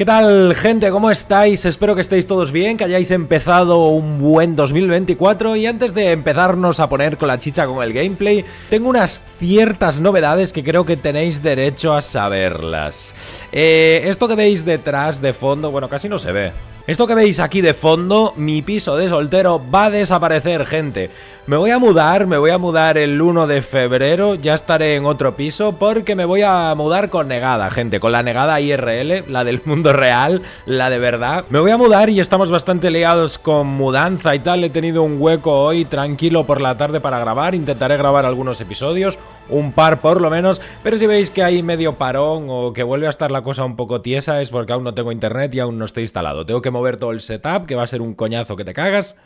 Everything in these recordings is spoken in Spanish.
¿Qué tal gente? ¿Cómo estáis? Espero que estéis todos bien, que hayáis empezado un buen 2024 y antes de empezarnos a poner con la chicha con el gameplay, tengo unas ciertas novedades que creo que tenéis derecho a saberlas. Eh, esto que veis detrás de fondo, bueno, casi no se ve. Esto que veis aquí de fondo, mi piso de soltero va a desaparecer, gente. Me voy a mudar, me voy a mudar el 1 de febrero, ya estaré en otro piso porque me voy a mudar con negada, gente, con la negada IRL, la del mundo real, la de verdad. Me voy a mudar y estamos bastante liados con mudanza y tal, he tenido un hueco hoy tranquilo por la tarde para grabar, intentaré grabar algunos episodios, un par por lo menos, pero si veis que hay medio parón o que vuelve a estar la cosa un poco tiesa es porque aún no tengo internet y aún no estoy instalado, tengo que ver todo el setup, que va a ser un coñazo que te cagas.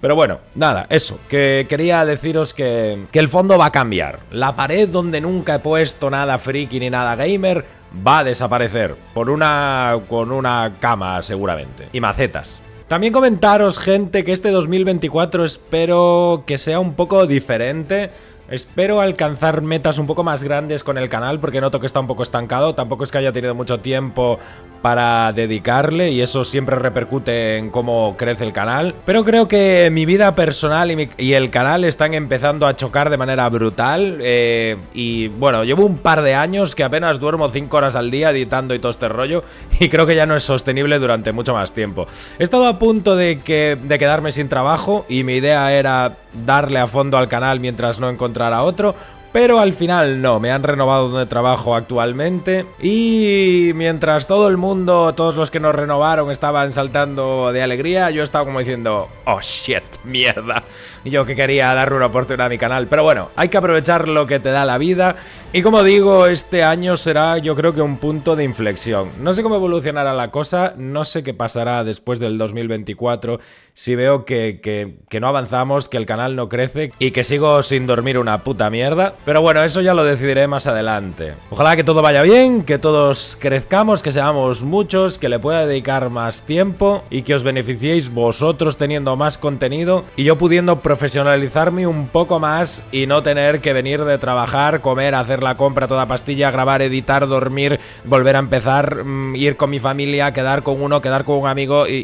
Pero bueno, nada, eso, que quería deciros que, que el fondo va a cambiar. La pared donde nunca he puesto nada friki ni nada gamer va a desaparecer. Por una... con una cama seguramente. Y macetas. También comentaros, gente, que este 2024 espero que sea un poco diferente Espero alcanzar metas un poco más grandes con el canal porque noto que está un poco estancado. Tampoco es que haya tenido mucho tiempo para dedicarle y eso siempre repercute en cómo crece el canal. Pero creo que mi vida personal y, el canal están empezando a chocar de manera brutal. Eh, y bueno, llevo un par de años que apenas duermo 5 horas al día editando y todo este rollo y creo que ya no es sostenible durante mucho más tiempo. He estado a punto que, de quedarme sin trabajo y mi idea era darle a fondo al canal mientras no encontrara otro pero al final no, me han renovado donde trabajo actualmente. Y mientras todo el mundo, todos los que nos renovaron estaban saltando de alegría, yo estaba como diciendo, oh shit, mierda. yo que quería dar una oportunidad a mi canal. Pero bueno, hay que aprovechar lo que te da la vida. Y como digo, este año será yo creo que un punto de inflexión. No sé cómo evolucionará la cosa, no sé qué pasará después del 2024 si veo que, que no avanzamos, que el canal no crece y que sigo sin dormir una puta mierda. Pero bueno, eso ya lo decidiré más adelante. Ojalá que todo vaya bien, que todos crezcamos, que seamos muchos, que le pueda dedicar más tiempo y que os beneficiéis vosotros teniendo más contenido y yo pudiendo profesionalizarme un poco más y no tener que venir de trabajar, comer, hacer la compra toda pastilla, grabar, editar, dormir, volver a empezar, mm, ir con mi familia, quedar con uno, quedar con un amigo y,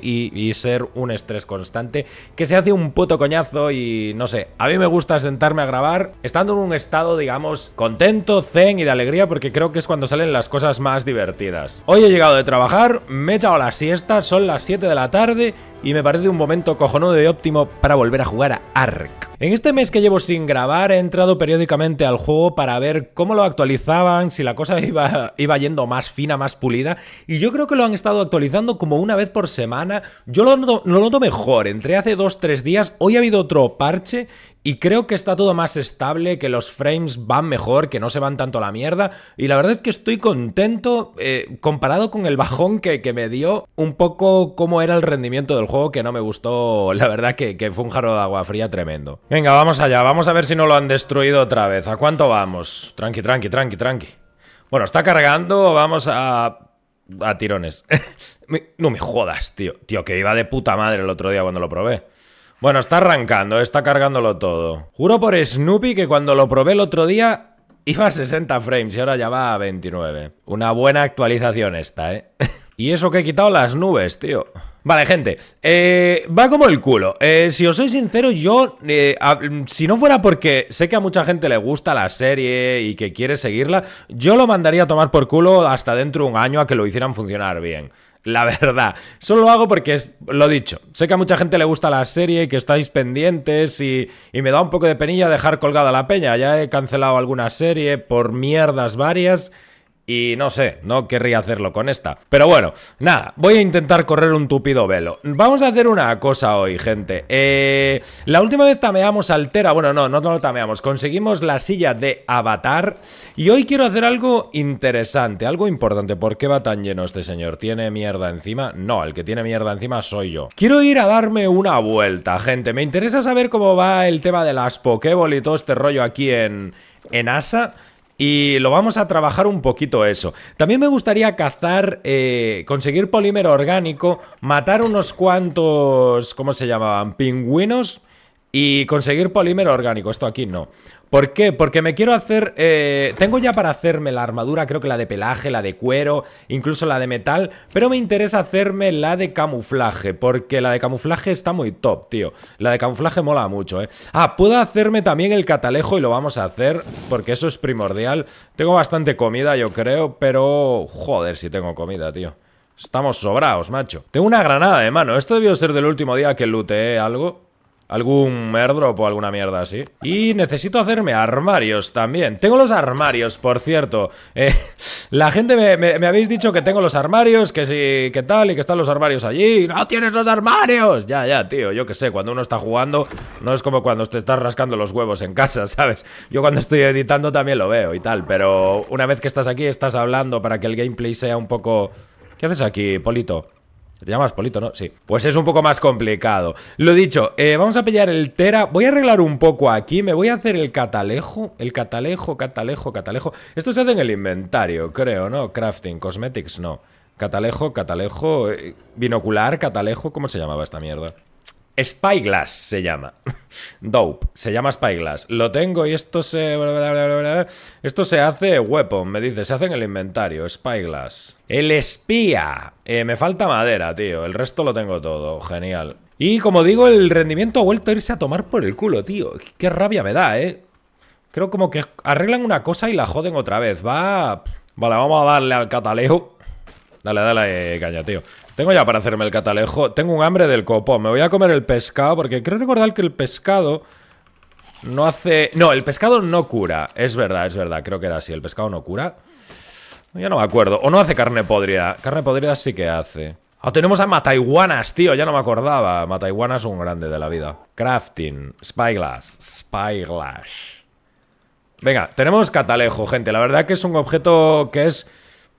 ser un estrés constante que se hace un puto coñazo y no sé, a mí me gusta sentarme a grabar estando en un estado digamos, contento, zen y de alegría porque creo que es cuando salen las cosas más divertidas. Hoy he llegado de trabajar, me he echado la siesta, son las 7 de la tarde y me parece un momento cojonudo y óptimo para volver a jugar a Ark. En este mes que llevo sin grabar he entrado periódicamente al juego para ver cómo lo actualizaban, si la cosa iba, iba yendo más fina, más pulida, y yo creo que lo han estado actualizando como una vez por semana. Yo lo noto, mejor, entré hace 2-3 días, hoy ha habido otro parche y creo que está todo más estable, que los frames van mejor, que no se van tanto a la mierda. Y la verdad es que estoy contento eh, comparado con el bajón que, que me dio un poco cómo era el rendimiento del juego que no me gustó, la verdad que, fue un jarro de agua fría tremendo. Venga, vamos allá, vamos a ver si no lo han destruido otra vez. ¿A cuánto vamos? Tranqui, tranqui, tranqui, tranqui. Bueno, está cargando, vamos a... a tirones. no me jodas, tío. Tío, que iba de puta madre el otro día cuando lo probé. Bueno, está arrancando, está cargándolo todo. Juro por Snoopy que cuando lo probé el otro día iba a 60 frames y ahora ya va a 29. Una buena actualización esta, ¿eh? y eso que he quitado las nubes, tío. Vale, gente, eh, va como el culo. Eh, si os soy sincero, yo, eh, si no fuera porque sé que a mucha gente le gusta la serie y que quiere seguirla, yo lo mandaría a tomar por culo hasta dentro de un año a que lo hicieran funcionar bien. La verdad, solo lo hago porque es lo dicho. Sé que a mucha gente le gusta la serie, y que estáis pendientes y, y me da un poco de penilla dejar colgada la peña. Ya he cancelado alguna serie por mierdas varias. Y no sé, no querría hacerlo con esta. Pero bueno, nada, voy a intentar correr un tupido velo. Vamos a hacer una cosa hoy, gente. Eh, la última vez tameamos altera, bueno, no, no, no lo tameamos. Conseguimos la silla de avatar. Y hoy quiero hacer algo interesante, algo importante. ¿Por qué va tan lleno este señor? ¿Tiene mierda encima? No, el que tiene mierda encima soy yo. Quiero ir a darme una vuelta, gente. Me interesa saber cómo va el tema de las Pokéball y todo este rollo aquí en, en Asa y lo vamos a trabajar un poquito eso. También me gustaría cazar, eh, conseguir polímero orgánico, matar unos cuantos, ¿cómo se llamaban? Pingüinos y conseguir polímero orgánico. Esto aquí no. ¿Por qué? Porque me quiero hacer... Eh, tengo ya para hacerme la armadura, creo que la de pelaje, la de cuero, incluso la de metal, pero me interesa hacerme la de camuflaje, porque la de camuflaje está muy top, tío. La de camuflaje mola mucho, ¿eh? Ah, puedo hacerme también el catalejo y lo vamos a hacer, porque eso es primordial. Tengo bastante comida, yo creo, pero... Joder, si tengo comida, tío. Estamos sobrados, macho. Tengo una granada de mano. Esto debió ser del último día que looteé algo algún airdrop o alguna mierda así. Y necesito hacerme armarios también. Tengo los armarios, por cierto. Eh, la gente me, habéis dicho que tengo los armarios, que sí, que tal, y que están los armarios allí. ¡No tienes los armarios! Ya, ya, tío, yo que sé, cuando uno está jugando, no es como cuando te estás rascando los huevos en casa, ¿sabes? Yo cuando estoy editando también lo veo y tal, pero una vez que estás aquí estás hablando para que el gameplay sea un poco... ¿Qué haces aquí, Polito? Te llamas Polito, ¿no? Sí. Pues es un poco más complicado. Lo dicho, eh, vamos a pillar el Tera. Voy a arreglar un poco aquí. Me voy a hacer el catalejo. El catalejo, catalejo, catalejo. Esto se hace en el inventario, creo, ¿no? Crafting, cosmetics, no. Catalejo, catalejo, eh, binocular, catalejo, ¿cómo se llamaba esta mierda? Spyglass se llama. Dope. Se llama Spyglass. Lo tengo y esto se... Esto se hace weapon, me dice. Se hace en el inventario. Spyglass. El espía. Eh, me falta madera, tío. El resto lo tengo todo. Genial. Y como digo, el rendimiento ha vuelto a irse a tomar por el culo, tío. Qué rabia me da, eh. Creo como que arreglan una cosa y la joden otra vez. Va... Vale, vamos a darle al cataleo. Dale, dale, eh, caña, tío. Tengo ya para hacerme el catalejo. Tengo un hambre del copo. Me voy a comer el pescado porque creo recordar que el pescado no hace... No, el pescado no cura. Es verdad, es verdad. Creo que era así. El pescado no cura. Ya no me acuerdo. O no hace carne podrida. Carne podrida sí que hace. Ah, tenemos a Mataiguanas, tío. Ya no me acordaba. es un grande de la vida. Crafting. Spyglass. Spyglass. Venga, tenemos catalejo, gente. La verdad que es un objeto que es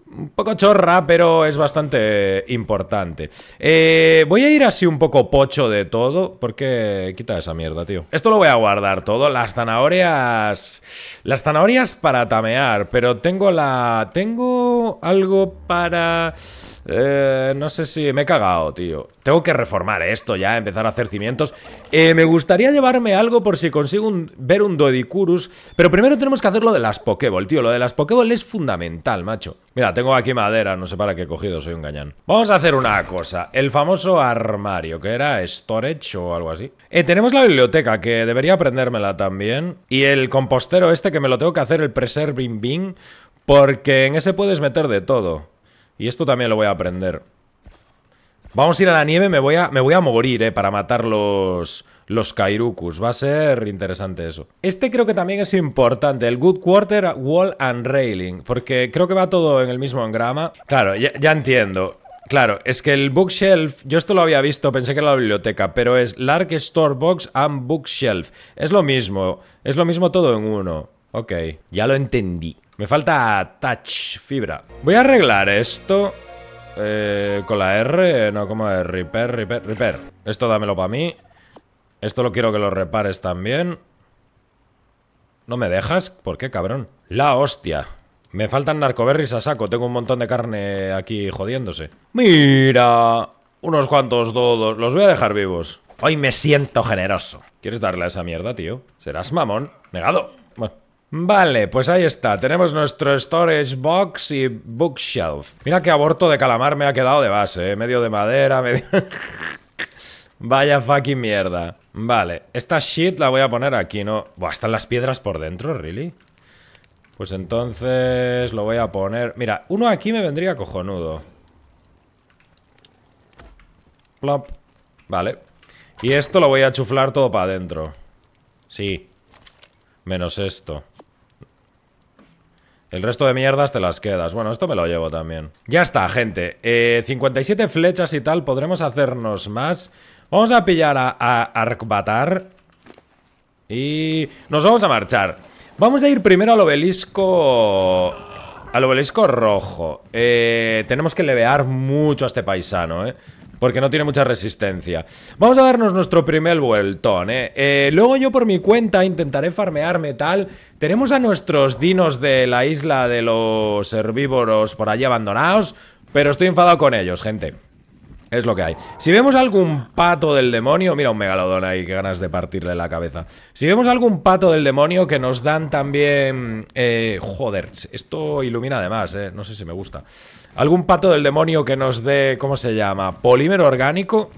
un poco chorra, pero es bastante importante. Eh, voy a ir así un poco pocho de todo, porque quita esa mierda, tío. Esto lo voy a guardar todo, las zanahorias... Las zanahorias para tamear, pero tengo la... Tengo algo para... Eh, no sé si... Me he cagado, tío. Tengo que reformar esto ya, empezar a hacer cimientos. Eh, me gustaría llevarme algo por si consigo ver un Dodicurus. Pero primero tenemos que hacer lo de las Pokéball, tío. Lo de las Pokéball es fundamental, macho. Mira, tengo aquí madera. No sé para qué he cogido. Soy un gañán. Vamos a hacer una cosa. El famoso armario, que era storage o algo así. Eh, tenemos la biblioteca, que debería aprendérmela también. Y el compostero este, que me lo tengo que hacer el preserving bin. Porque en ese puedes meter de todo. Y esto también lo voy a aprender. Vamos a ir a la nieve, me voy a, morir, eh, para matar los, los Kairukus. Va a ser interesante eso. Este creo que también es importante, el Good Quarter Wall and Railing, porque creo que va todo en el mismo engrama. Claro, ya, ya entiendo. Claro, es que el bookshelf, yo esto lo había visto, pensé que era la biblioteca, pero es Lark Store Box and Bookshelf. Es lo mismo, es lo mismo todo en uno. Ok, ya lo entendí. Me falta touch, fibra. Voy a arreglar esto eh, con la R. No, como es? Repair, repair, repair. Esto dámelo para mí. Esto lo quiero que lo repares también. ¿No me dejas? ¿Por qué, cabrón? La hostia. Me faltan narcoberries a saco. Tengo un montón de carne aquí jodiéndose. ¡Mira! Unos cuantos dodos. Los voy a dejar vivos. Hoy me siento generoso. ¿Quieres darle a esa mierda, tío? ¿Serás mamón? Negado. Bueno. Vale, pues ahí está. Tenemos nuestro storage box y bookshelf. Mira qué aborto de calamar me ha quedado de base, eh. Medio de madera, medio... Vaya fucking mierda. Vale, esta shit la voy a poner aquí, ¿no? Buah, ¿están las piedras por dentro? ¿Really? Pues entonces lo voy a poner... Mira, uno aquí me vendría cojonudo. Plop. Vale. Y esto lo voy a chuflar todo para adentro. Sí. Menos esto. El resto de mierdas te las quedas. Bueno, esto me lo llevo también. Ya está, gente. 57 eh, flechas y tal. Podremos hacernos más. Vamos a pillar a, a Y nos vamos a marchar. Vamos a ir primero al obelisco... Al obelisco rojo. Eh, tenemos que levear mucho a este paisano, ¿eh? porque no tiene mucha resistencia. Vamos a darnos nuestro primer vueltón, ¿eh? Eh, luego yo por mi cuenta intentaré farmear metal. Tenemos a nuestros dinos de la isla de los herbívoros por allí abandonados, pero estoy enfadado con ellos, gente es lo que hay. Si vemos algún pato del demonio, mira un megalodón ahí, que ganas de partirle la cabeza. Si vemos algún pato del demonio que nos dan también... Eh, joder, esto ilumina además, eh, no sé si me gusta. Algún pato del demonio que nos dé, ¿cómo se llama? Polímero orgánico.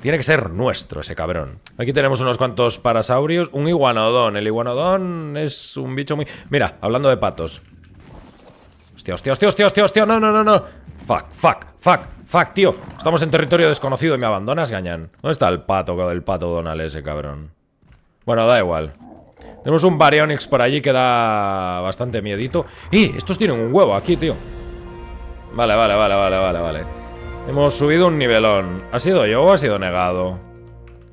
Tiene que ser nuestro ese cabrón. Aquí tenemos unos cuantos parasaurios. Un iguanodón. El iguanodón es un bicho muy... Mira, hablando de patos. Hostia, hostia, hostia, hostia, No, no, no, no. Fuck, fuck, fuck, fuck, tío. Estamos en territorio desconocido y me abandonas, gañán. ¿Dónde está el pato, el pato Donald ese, cabrón? Bueno, da igual. Tenemos un Baryonyx por allí que da bastante miedito. ¡Y! ¡Eh! Estos tienen un huevo aquí, tío. Vale, vale, vale, vale, vale, vale. Hemos subido un nivelón. ¿Ha sido yo o ha sido negado?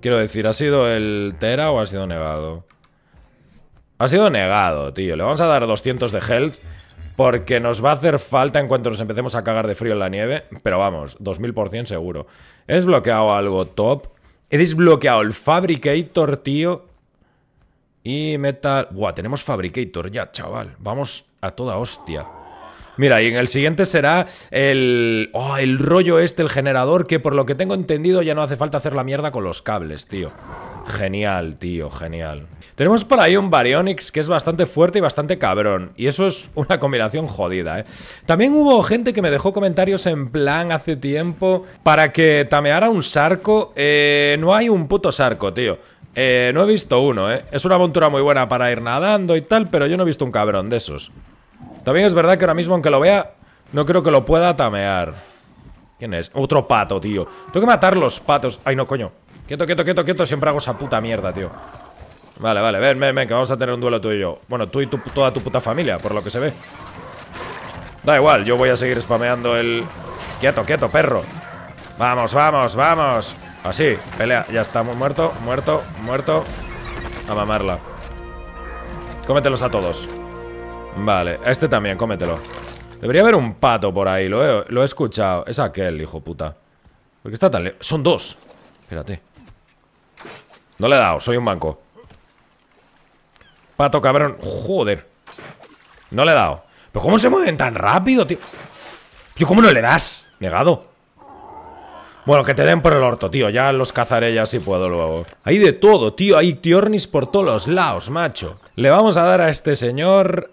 Quiero decir, ¿ha sido el Tera o ha sido negado? Ha sido negado, tío. Le vamos a dar 200 de health porque nos va a hacer falta en cuanto nos empecemos a cagar de frío en la nieve, pero vamos, 2000% seguro. He desbloqueado algo top. He desbloqueado el Fabricator, tío. Y Metal... Buah, tenemos Fabricator ya, chaval. Vamos a toda hostia. Mira, y en el siguiente será el, oh, el rollo este, el generador, que por lo que tengo entendido ya no hace falta hacer la mierda con los cables, tío. Genial, tío, genial. Tenemos por ahí un Baryonyx que es bastante fuerte y bastante cabrón. Y eso es una combinación jodida, ¿eh? También hubo gente que me dejó comentarios en plan hace tiempo para que tameara un sarco. Eh, no hay un puto sarco, tío. Eh, no he visto uno, ¿eh? Es una montura muy buena para ir nadando y tal, pero yo no he visto un cabrón de esos. También es verdad que ahora mismo, aunque lo vea, no creo que lo pueda tamear. ¿Quién es? Otro pato, tío. Tengo que matar los patos. Ay, no, coño. Quieto, quieto, quieto, quieto. Siempre hago esa puta mierda, tío. Vale, vale, ven, ven, ven, que vamos a tener un duelo tú y yo. Bueno, tú y toda tu puta familia, por lo que se ve. Da igual, yo voy a seguir spameando el... Quieto, quieto, perro. Vamos, vamos, vamos. Así, pelea. Ya estamos muerto, muerto, muerto. A mamarla. Cómetelos a todos. Vale, este también, cómetelo Debería haber un pato por ahí, lo he, escuchado Es aquel, hijo puta ¿Por qué está tan lejos? Son dos Espérate No le he dado, soy un banco Pato, cabrón Joder No le he dado ¿Pero cómo se mueven tan rápido, tío? Tío, ¿cómo no le das? Negado bueno, que te den por el orto, tío. Ya los cazaré ya si puedo luego. Hay de todo, tío. Hay tiornis por todos los lados, macho. Le vamos a dar a este señor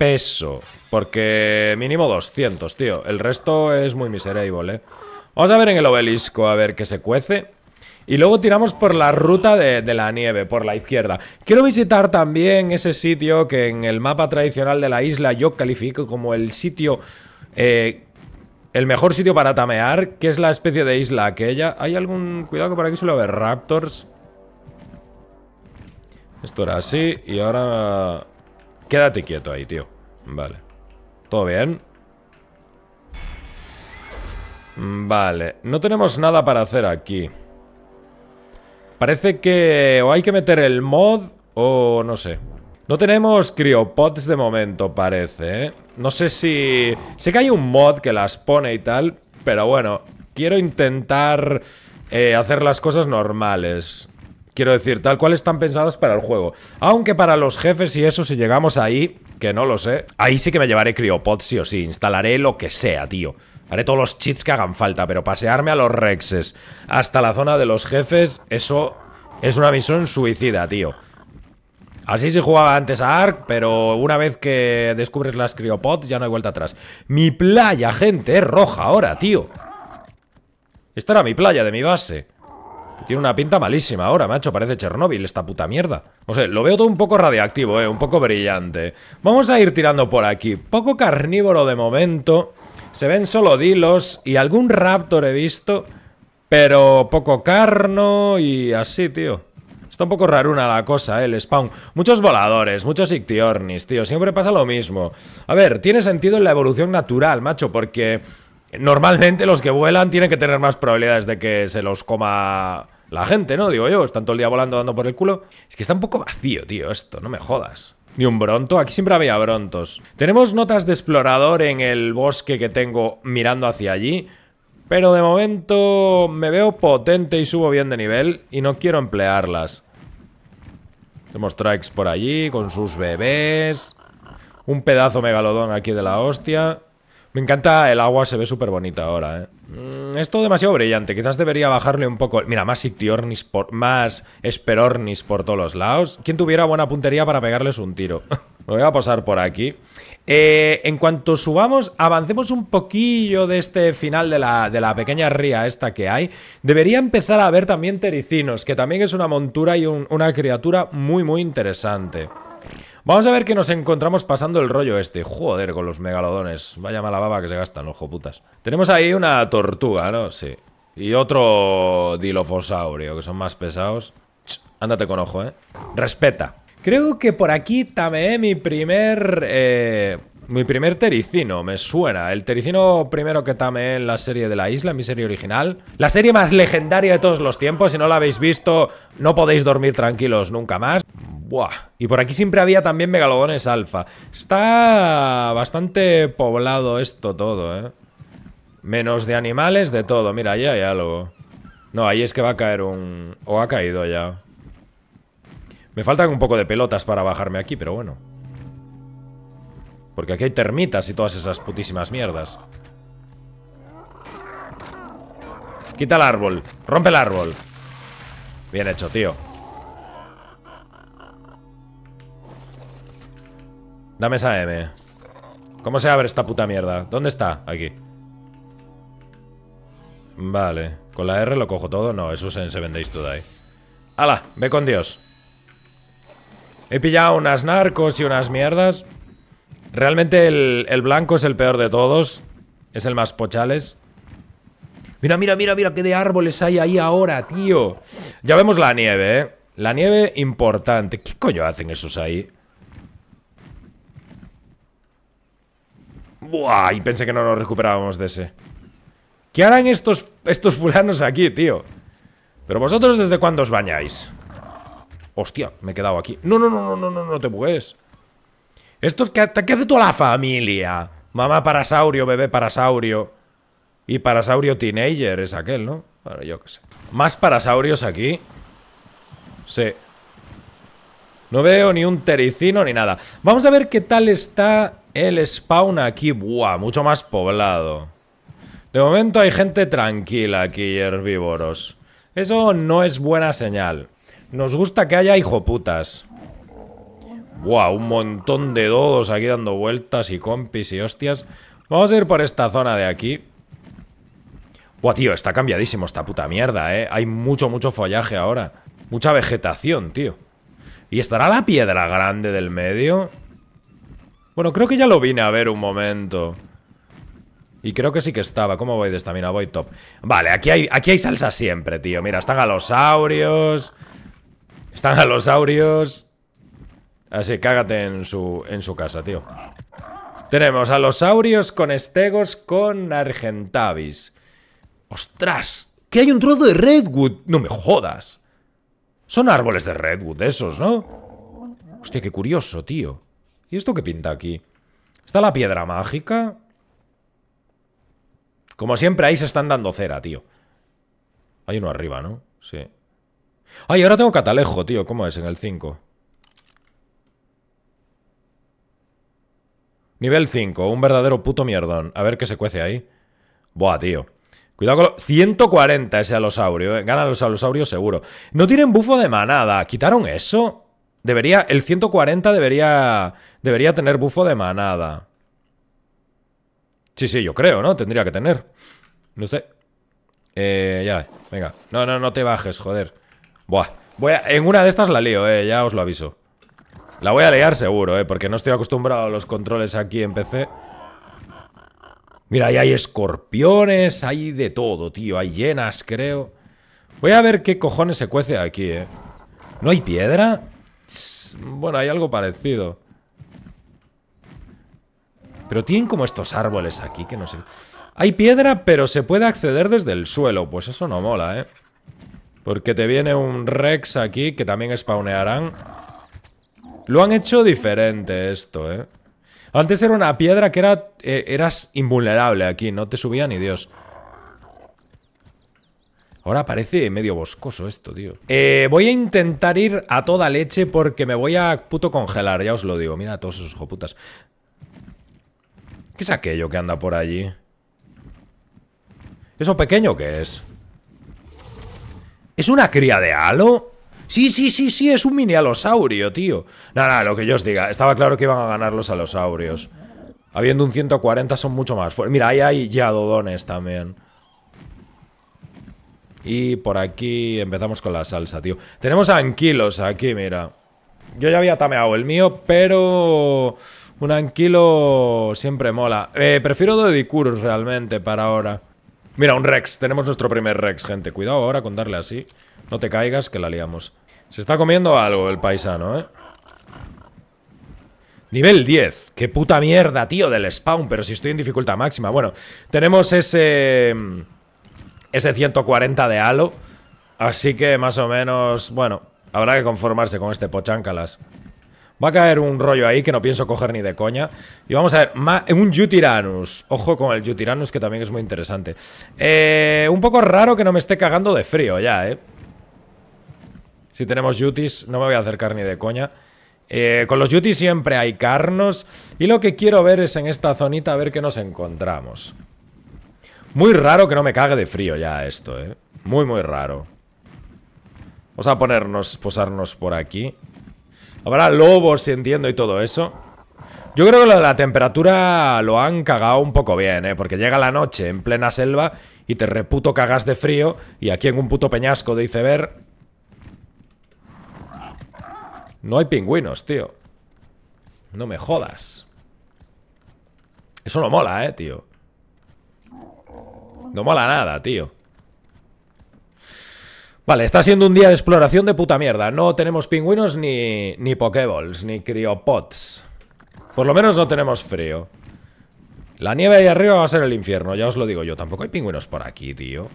peso. Porque mínimo 200, tío. El resto es muy miserable, ¿eh? Vamos a ver en el obelisco, a ver qué se cuece. Y luego tiramos por la ruta de, la nieve, por la izquierda. Quiero visitar también ese sitio que en el mapa tradicional de la isla yo califico como el sitio... Eh, el mejor sitio para tamear, que es la especie de isla aquella. ¿Hay algún... Cuidado que por aquí suele haber raptors. Esto era así y ahora... Quédate quieto ahí, tío. Vale. ¿Todo bien? Vale. No tenemos nada para hacer aquí. Parece que o hay que meter el mod o no sé. No tenemos criopods de momento, parece, ¿eh? No sé si... Sé que hay un mod que las pone y tal, pero bueno, quiero intentar eh, hacer las cosas normales. Quiero decir, tal cual están pensadas para el juego. Aunque para los jefes y eso, si llegamos ahí, que no lo sé, ahí sí que me llevaré criopods, sí o sí. Instalaré lo que sea, tío. Haré todos los cheats que hagan falta, pero pasearme a los Rexes hasta la zona de los jefes, eso es una misión suicida, tío. Así se jugaba antes a Ark, pero una vez que descubres las criopods ya no hay vuelta atrás. Mi playa, gente, es roja ahora, tío. Esta era mi playa de mi base. Tiene una pinta malísima ahora, macho. Parece Chernobyl, esta puta mierda. No sé, lo veo todo un poco radiactivo, eh. Un poco brillante. Vamos a ir tirando por aquí. Poco carnívoro de momento. Se ven solo dilos y algún raptor he visto. Pero poco carno y así, tío. Está un poco raruna la cosa, ¿eh? el spawn. Muchos voladores, muchos ictiornis, tío. Siempre pasa lo mismo. A ver, tiene sentido en la evolución natural, macho, porque... Normalmente los que vuelan tienen que tener más probabilidades de que se los coma la gente, ¿no? Digo yo, están todo el día volando dando por el culo. Es que está un poco vacío, tío, esto, no me jodas. Ni un bronto, aquí siempre había brontos. Tenemos notas de explorador en el bosque que tengo mirando hacia allí. Pero de momento me veo potente y subo bien de nivel y no quiero emplearlas. Tenemos trikes por allí con sus bebés. Un pedazo megalodón aquí de la hostia. Me encanta el agua, se ve súper bonita ahora, ¿eh? Mm, es todo demasiado brillante, quizás debería bajarle un poco... Mira, más Ictiornis, por... más Esperornis por todos los lados. Quien tuviera buena puntería para pegarles un tiro? Lo voy a pasar por aquí. Eh, en cuanto subamos, avancemos un poquillo de este final de la, de la, pequeña ría esta que hay. Debería empezar a ver también tericinos, que también es una montura y una criatura muy, muy interesante. Vamos a ver que nos encontramos pasando el rollo este. Joder, con los megalodones. Vaya mala baba que se gastan los putas. Tenemos ahí una tortuga, ¿no? Sí. Y otro dilofosaurio, que son más pesados. ándate con ojo, ¿eh? Respeta. Creo que por aquí tameé mi primer... Eh, mi primer tericino, me suena. El tericino primero que tameé en la serie de la isla, mi serie original. La serie más legendaria de todos los tiempos. Si no la habéis visto, no podéis dormir tranquilos nunca más. Y por aquí siempre había también megalodones alfa. Está bastante poblado esto todo, ¿eh? Menos de animales, de todo. Mira, allí hay algo. No, ahí es que va a caer un... O ha caído ya. Me faltan un poco de pelotas para bajarme aquí, pero bueno. Porque aquí hay termitas y todas esas putísimas mierdas. Quita el árbol. Rompe el árbol. Bien hecho, tío. Dame esa M. ¿Cómo se abre esta puta mierda? ¿Dónde está? Aquí. Vale. ¿Con la R lo cojo todo? No, eso se en vendéis ahí. ¡Hala! Ve con Dios. He pillado unas narcos y unas mierdas. Realmente el, el blanco es el peor de todos. Es el más pochales. Mira, mira, mira, mira qué de árboles hay ahí ahora, tío. Ya vemos la nieve, ¿eh? La nieve importante. ¿Qué coño hacen esos ahí? Buah, y pensé que no nos recuperábamos de ese ¿Qué harán estos, estos fulanos aquí, tío? Pero vosotros, ¿desde cuándo os bañáis? Hostia, me he quedado aquí No, no, no, no, no, no, no te puedes Esto es que, te hace toda la familia Mamá parasaurio, bebé parasaurio Y parasaurio teenager es aquel, ¿no? Bueno, yo qué sé Más parasaurios aquí Sí no veo ni un tericino ni nada Vamos a ver qué tal está el spawn aquí, buah, mucho más poblado. De momento hay gente tranquila aquí, herbívoros. Eso no es buena señal. Nos gusta que haya hijoputas. Buah, un montón de dodos aquí dando vueltas y compis y hostias. Vamos a ir por esta zona de aquí. Buah, tío, está cambiadísimo esta puta mierda, eh. Hay mucho, mucho follaje ahora. Mucha vegetación, tío. ¿Y estará la piedra grande del medio? Bueno, creo que ya lo vine a ver un momento. Y creo que sí que estaba. ¿Cómo voy de esta? mina? Voy top. Vale, aquí hay, aquí hay salsa siempre, tío. Mira, están a los saurios. Están a los saurios. Así, cágate en su, en su casa, tío. Tenemos a los saurios con estegos con argentavis. ¡Ostras! ¡Que hay un trozo de redwood! ¡No me jodas! Son árboles de redwood esos, ¿no? Hostia, qué curioso, tío. ¿Y esto qué pinta aquí? ¿Está la piedra mágica? Como siempre, ahí se están dando cera, tío. Hay uno arriba, ¿no? Sí. Ay, ahora tengo catalejo, tío. ¿Cómo es? En el 5. Nivel 5. Un verdadero puto mierdón. A ver qué se cuece ahí. Buah, tío. Cuidado con los. 140 ese alosaurio. Eh. Gana los alosaurios seguro. No tienen bufo de manada. ¿Quitaron eso? Debería, el 140 debería, debería tener bufo de manada. Sí, sí, yo creo, ¿no? Tendría que tener. No sé. Eh, ya, venga. No, no, no te bajes, joder. Buah. Voy a, en una de estas la lío, eh, ya os lo aviso. La voy a liar seguro, eh, porque no estoy acostumbrado a los controles aquí en PC. Mira, ahí hay escorpiones, hay de todo, tío. Hay llenas, creo. Voy a ver qué cojones se cuece aquí, eh. ¿No hay piedra? Bueno, hay algo parecido. Pero tienen como estos árboles aquí que no sé... Hay piedra, pero se puede acceder desde el suelo. Pues eso no mola, ¿eh? Porque te viene un Rex aquí que también spawnearán. Lo han hecho diferente esto, ¿eh? Antes era una piedra que era, eh, eras invulnerable aquí. No te subía ni Dios. Ahora parece medio boscoso esto, tío. Eh, voy a intentar ir a toda leche porque me voy a puto congelar, ya os lo digo. Mira a todos esos joputas. ¿Qué es aquello que anda por allí? ¿Eso pequeño qué es? ¿Es una cría de halo? Sí, sí, sí, sí, es un mini alosaurio, tío. Nada, lo que yo os diga. Estaba claro que iban a ganar los alosaurios. Habiendo un 140 son mucho más fuertes. Mira, ahí hay yadodones también. Y por aquí empezamos con la salsa, tío. Tenemos anquilos aquí, mira. Yo ya había tameado el mío, pero un anquilo siempre mola. Eh, prefiero Dodicurus realmente para ahora. Mira, un Rex. Tenemos nuestro primer Rex, gente. Cuidado ahora con darle así. No te caigas, que la liamos. Se está comiendo algo el paisano, ¿eh? Nivel 10. Qué puta mierda, tío, del spawn. Pero si estoy en dificultad máxima. Bueno, tenemos ese... Mm, ese 140 de halo. Así que más o menos, bueno, habrá que conformarse con este pochancalas. Va a caer un rollo ahí que no pienso coger ni de coña. Y vamos a ver, un Yutiranus. Ojo con el Yutiranus, que también es muy interesante. Eh, un poco raro que no me esté cagando de frío ya, ¿eh? Si tenemos Yutis, no me voy a acercar ni de coña. Eh, con los Yutis siempre hay carnos. Y lo que quiero ver es en esta zonita a ver qué nos encontramos. Muy raro que no me cague de frío ya esto, ¿eh? Muy, muy raro. Vamos a ponernos, posarnos por aquí. Habrá lobos, si entiendo, y todo eso. Yo creo que lo de la temperatura lo han cagado un poco bien, ¿eh? Porque llega la noche en plena selva y te reputo cagas de frío y aquí en un puto peñasco de iceberg... No hay pingüinos, tío. No me jodas. Eso no mola, ¿eh, tío? No mola nada, tío. Vale, está siendo un día de exploración de puta mierda. No tenemos pingüinos ni, ni pokeballs, ni criopods. Por lo menos no tenemos frío. La nieve ahí arriba va a ser el infierno, ya os lo digo yo. Tampoco hay pingüinos por aquí, tío.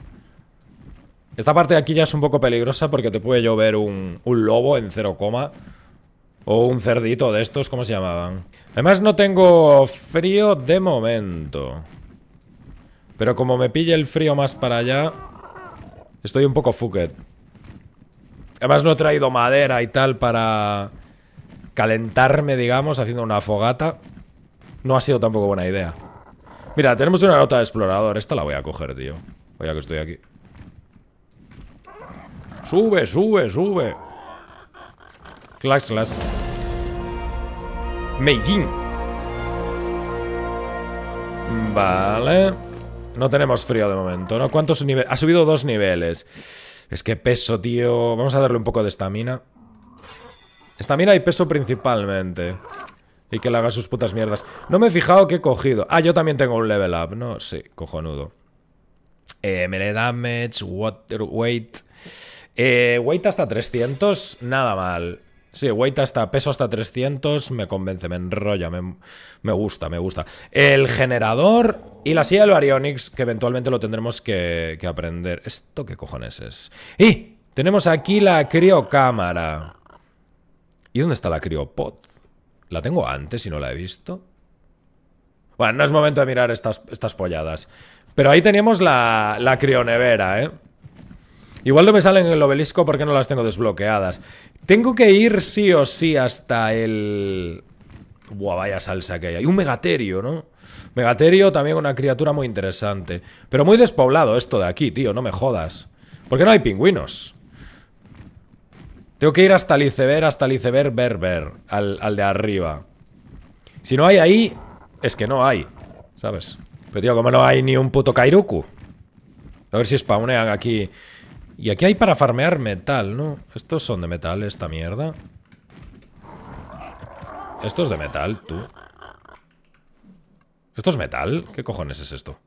Esta parte de aquí ya es un poco peligrosa porque te puede llover un, un lobo en cero coma. O un cerdito de estos, ¿cómo se llamaban? Además no tengo frío de momento. Pero como me pille el frío más para allá, estoy un poco fuquet Además no he traído madera y tal para calentarme, digamos, haciendo una fogata. No ha sido tampoco buena idea. Mira, tenemos una nota de explorador. Esta la voy a coger, tío. Voy que estoy aquí. Sube, sube, sube. Clash, clash. Meijin. Vale. No tenemos frío de momento, ¿no? ¿Cuántos niveles? Ha subido dos niveles. Es que peso, tío. Vamos a darle un poco de estamina. Estamina y peso principalmente. Y que le haga sus putas mierdas. No me he fijado que he cogido. Ah, yo también tengo un level up, ¿no? Sí, cojonudo. Eh, melee damage, water weight. Eh, weight hasta 300, nada mal. Sí, weight hasta peso hasta 300 me convence, me enrolla, me, gusta, me gusta. El generador y la silla del Baryonyx, que eventualmente lo tendremos que, aprender. ¿Esto qué cojones es? ¡Y! Tenemos aquí la criocámara. ¿Y dónde está la criopod? ¿La tengo antes y no la he visto? Bueno, no es momento de mirar estas, estas polladas. Pero ahí teníamos la, la crionevera, ¿eh? Igual no me salen en el obelisco porque no las tengo desbloqueadas. Tengo que ir sí o sí hasta el... Buah, vaya salsa que hay. Hay un megaterio, ¿no? Megaterio también una criatura muy interesante. Pero muy despoblado esto de aquí, tío, no me jodas. ¿Por qué no hay pingüinos? Tengo que ir hasta el iceberg, hasta el iceberg berber, al, al de arriba. Si no hay ahí, es que no hay, ¿sabes? Pero tío, como no hay ni un puto Kairuku. A ver si spawnean aquí y aquí hay para farmear metal, ¿no? Estos son de metal, esta mierda. Esto es de metal, tú. ¿Esto es metal? ¿Qué cojones es esto?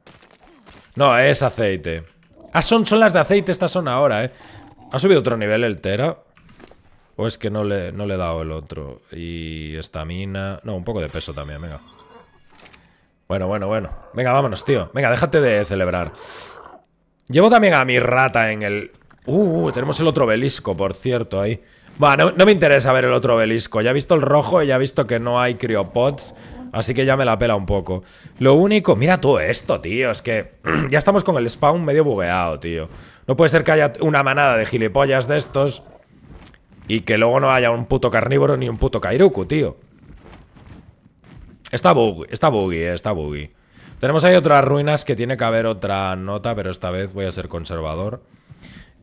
No, es aceite. Ah, son, son las de aceite, estas son ahora, ¿eh? ¿Ha subido otro nivel el Tera? ¿O es que no le, no le he dado el otro? Y mina. No, un poco de peso también, venga. Bueno, bueno, bueno. Venga, vámonos, tío. Venga, déjate de celebrar. Llevo también a mi rata en el... Uh, tenemos el otro obelisco, por cierto, ahí. Bueno, no, me interesa ver el otro obelisco. Ya he visto el rojo y ya he visto que no hay criopods. Así que ya me la pela un poco. Lo único... Mira todo esto, tío. Es que ya estamos con el spawn medio bugueado, tío. No puede ser que haya una manada de gilipollas de estos y que luego no haya un puto carnívoro ni un puto kairuku, tío. Está buggy, está buggy, eh, está buggy. Tenemos ahí otras ruinas que tiene que haber otra nota, pero esta vez voy a ser conservador.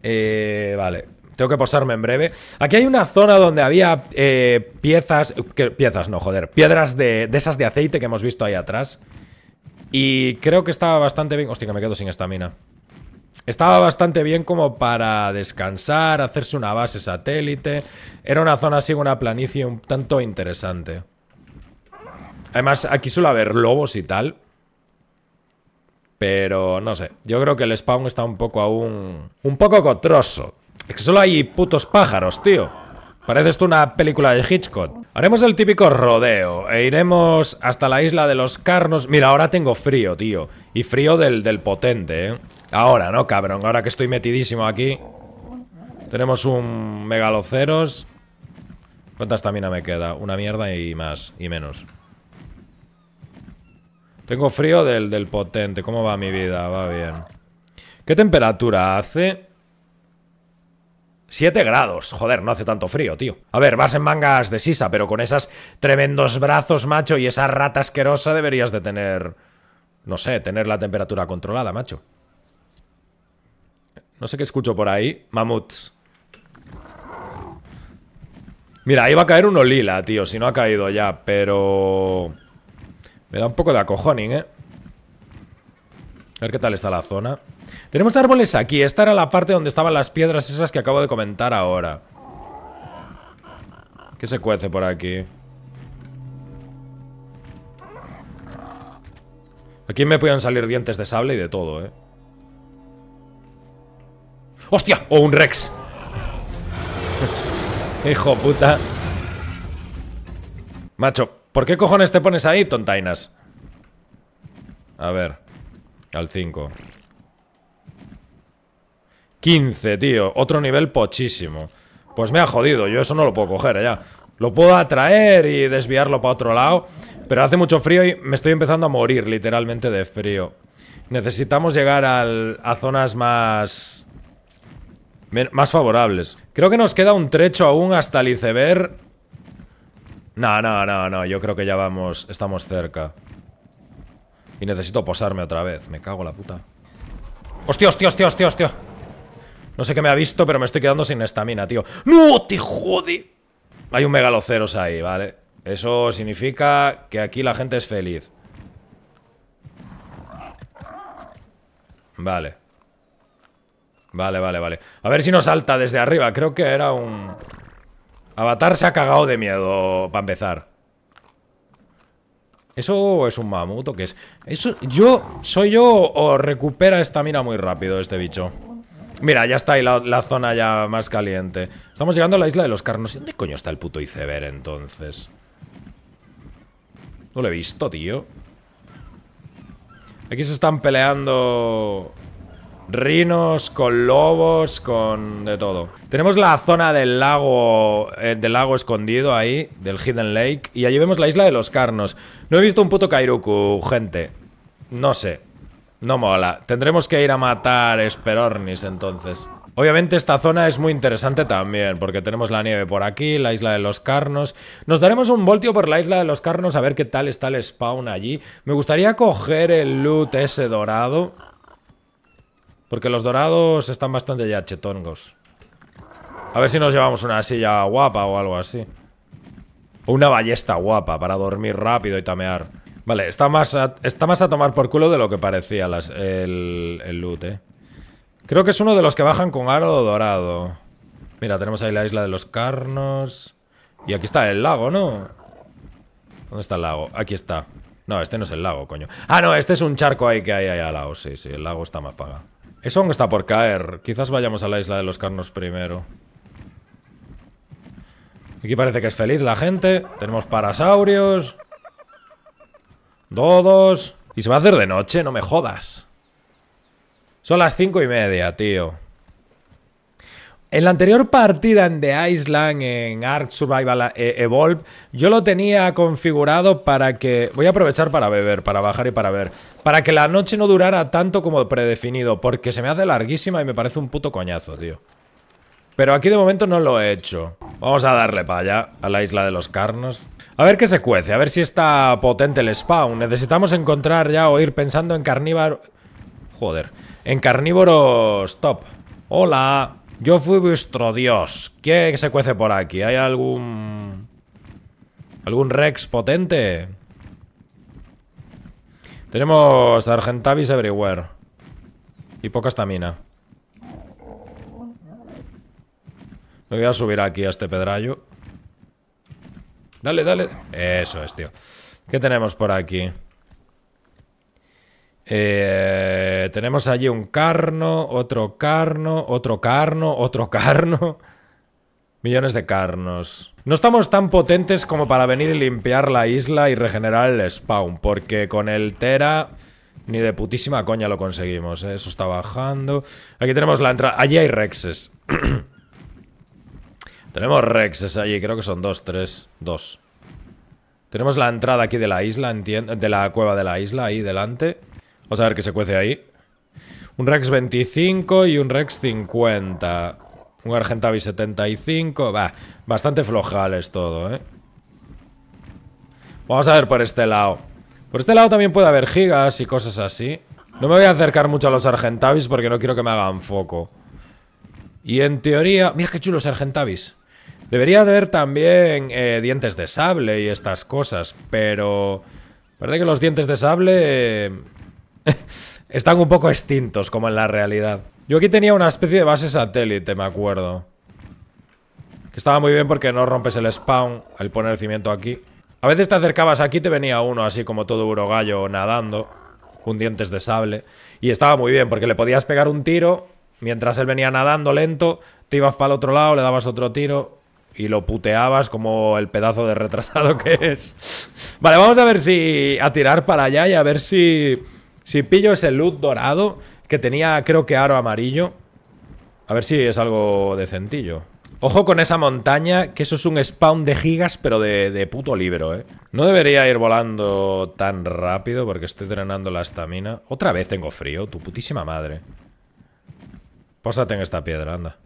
Eh, vale, tengo que posarme en breve. Aquí hay una zona donde había eh, piezas... Que, piezas, no, joder. Piedras de, esas de aceite que hemos visto ahí atrás. Y creo que estaba bastante bien... Hostia, que me quedo sin estamina. Estaba bastante bien como para descansar, hacerse una base satélite. Era una zona así, una planicie un tanto interesante. Además, aquí suele haber lobos y tal. Pero no sé, yo creo que el spawn está un poco aún... Un poco cotroso. Es que solo hay putos pájaros, tío. parece esto una película de Hitchcock. Haremos el típico rodeo e iremos hasta la isla de los carnos. Mira, ahora tengo frío, tío. Y frío del, del potente, ¿eh? Ahora, ¿no, cabrón? Ahora que estoy metidísimo aquí. Tenemos un megaloceros. ¿Cuántas estamina me queda? Una mierda y más, y menos. Tengo frío del, del potente. ¿Cómo va mi vida? Va bien. ¿Qué temperatura hace? 7 grados. Joder, no hace tanto frío, tío. A ver, vas en mangas de sisa, pero con esos tremendos brazos, macho, y esa rata asquerosa deberías de tener... No sé, tener la temperatura controlada, macho. No sé qué escucho por ahí. Mamuts. Mira, ahí va a caer uno lila, tío, si no ha caído ya, pero... Me da un poco de acojoning, ¿eh? A ver qué tal está la zona. Tenemos árboles aquí. Esta era la parte donde estaban las piedras esas que acabo de comentar ahora. ¿Qué se cuece por aquí? Aquí me pueden salir dientes de sable y de todo, ¿eh? ¡Hostia! ¡O un Rex! Hijo puta Macho ¿Por qué cojones te pones ahí, tontainas? A ver. Al 5. 15, tío. Otro nivel pochísimo. Pues me ha jodido. Yo eso no lo puedo coger allá. Lo puedo atraer y desviarlo para otro lado. Pero hace mucho frío y me estoy empezando a morir literalmente de frío. Necesitamos llegar a zonas más... Más favorables. Creo que nos queda un trecho aún hasta el iceberg no, no, no, no. Yo creo que ya vamos... Estamos cerca. Y necesito posarme otra vez. Me cago la puta. ¡Hostia, hostia, hostia, hostia, hostia! No sé qué me ha visto, pero me estoy quedando sin estamina, tío. ¡No, te jode! Hay un megaloceros ahí, ¿vale? Eso significa que aquí la gente es feliz. Vale. Vale, vale, vale. A ver si nos salta desde arriba. Creo que era un... Avatar se ha cagado de miedo, para empezar. ¿Eso es un mamuto, que es? Eso, yo, soy yo o recupera esta mina muy rápido este bicho. Mira, ya está ahí la, zona ya más caliente. Estamos llegando a la isla de los carnos. ¿Dónde coño está el puto iceberg entonces? No lo he visto, tío. Aquí se están peleando rinos, con lobos, con de todo. Tenemos la zona del lago, eh, del lago escondido ahí, del Hidden Lake, y allí vemos la isla de los carnos. No he visto un puto Kairuku, gente. No sé. No mola. Tendremos que ir a matar Esperornis entonces. Obviamente esta zona es muy interesante también, porque tenemos la nieve por aquí, la isla de los carnos. Nos daremos un voltio por la isla de los carnos a ver qué tal está el spawn allí. Me gustaría coger el loot ese dorado. Porque los dorados están bastante ya chetongos. A ver si nos llevamos una silla guapa o algo así. O una ballesta guapa para dormir rápido y tamear. Vale, está más a, está más a tomar por culo de lo que parecía las, el, el loot, eh. Creo que es uno de los que bajan con aro dorado. Mira, tenemos ahí la isla de los carnos. Y aquí está el lago, ¿no? ¿Dónde está el lago? Aquí está. No, este no es el lago, coño. Ah, no, este es un charco ahí que hay ahí al lado. Sí, sí, el lago está más pagado. Eso aún está por caer. Quizás vayamos a la isla de los carnos primero. Aquí parece que es feliz la gente. Tenemos parasaurios. Dodos. Y se va a hacer de noche, no me jodas. Son las cinco y media, tío. En la anterior partida en The Island, en Ark Survival eh, Evolve, yo lo tenía configurado para que... Voy a aprovechar para beber, para bajar y para ver. Para que la noche no durara tanto como predefinido, porque se me hace larguísima y me parece un puto coñazo, tío. Pero aquí de momento no lo he hecho. Vamos a darle para allá, a la isla de los carnos. A ver qué se cuece, a ver si está potente el spawn. Necesitamos encontrar ya o ir pensando en carnívoros... Joder, en carnívoros top. Hola. Yo fui vuestro dios. ¿Qué se cuece por aquí? ¿Hay algún... algún Rex potente? Tenemos Argentavis everywhere. Y poca estamina. Me voy a subir aquí a este pedrallo. Dale, dale. Eso es, tío. ¿Qué tenemos por aquí? Eh, tenemos allí un carno, otro carno, otro carno, otro carno. Millones de carnos. No estamos tan potentes como para venir y limpiar la isla y regenerar el spawn, porque con el Tera ni de putísima coña lo conseguimos. ¿eh? Eso está bajando. Aquí tenemos la entrada. Allí hay rexes. tenemos rexes allí, creo que son dos, tres, dos. Tenemos la entrada aquí de la isla, de la cueva de la isla, ahí delante. Vamos a ver qué se cuece ahí. Un Rex 25 y un Rex 50. Un Argentavis 75. Va, bastante flojales todo, ¿eh? Vamos a ver por este lado. Por este lado también puede haber gigas y cosas así. No me voy a acercar mucho a los Argentavis porque no quiero que me hagan foco. Y en teoría... Mira qué chulos Argentavis. Debería haber también eh, dientes de sable y estas cosas, pero... Parece que los dientes de sable... Están un poco extintos como en la realidad. Yo aquí tenía una especie de base satélite, me acuerdo. Que estaba muy bien porque no rompes el spawn al poner cimiento aquí. A veces te acercabas aquí te venía uno así como todo urogallo nadando, con dientes de sable. Y estaba muy bien porque le podías pegar un tiro mientras él venía nadando lento, te ibas para el otro lado, le dabas otro tiro y lo puteabas como el pedazo de retrasado que es. Vale, vamos a ver si... a tirar para allá y a ver si... Si pillo ese loot dorado, que tenía creo que aro amarillo, a ver si es algo decentillo. Ojo con esa montaña, que eso es un spawn de gigas, pero de, puto libro, ¿eh? No debería ir volando tan rápido porque estoy drenando la estamina. Otra vez tengo frío, tu putísima madre. Pósate en esta piedra, anda.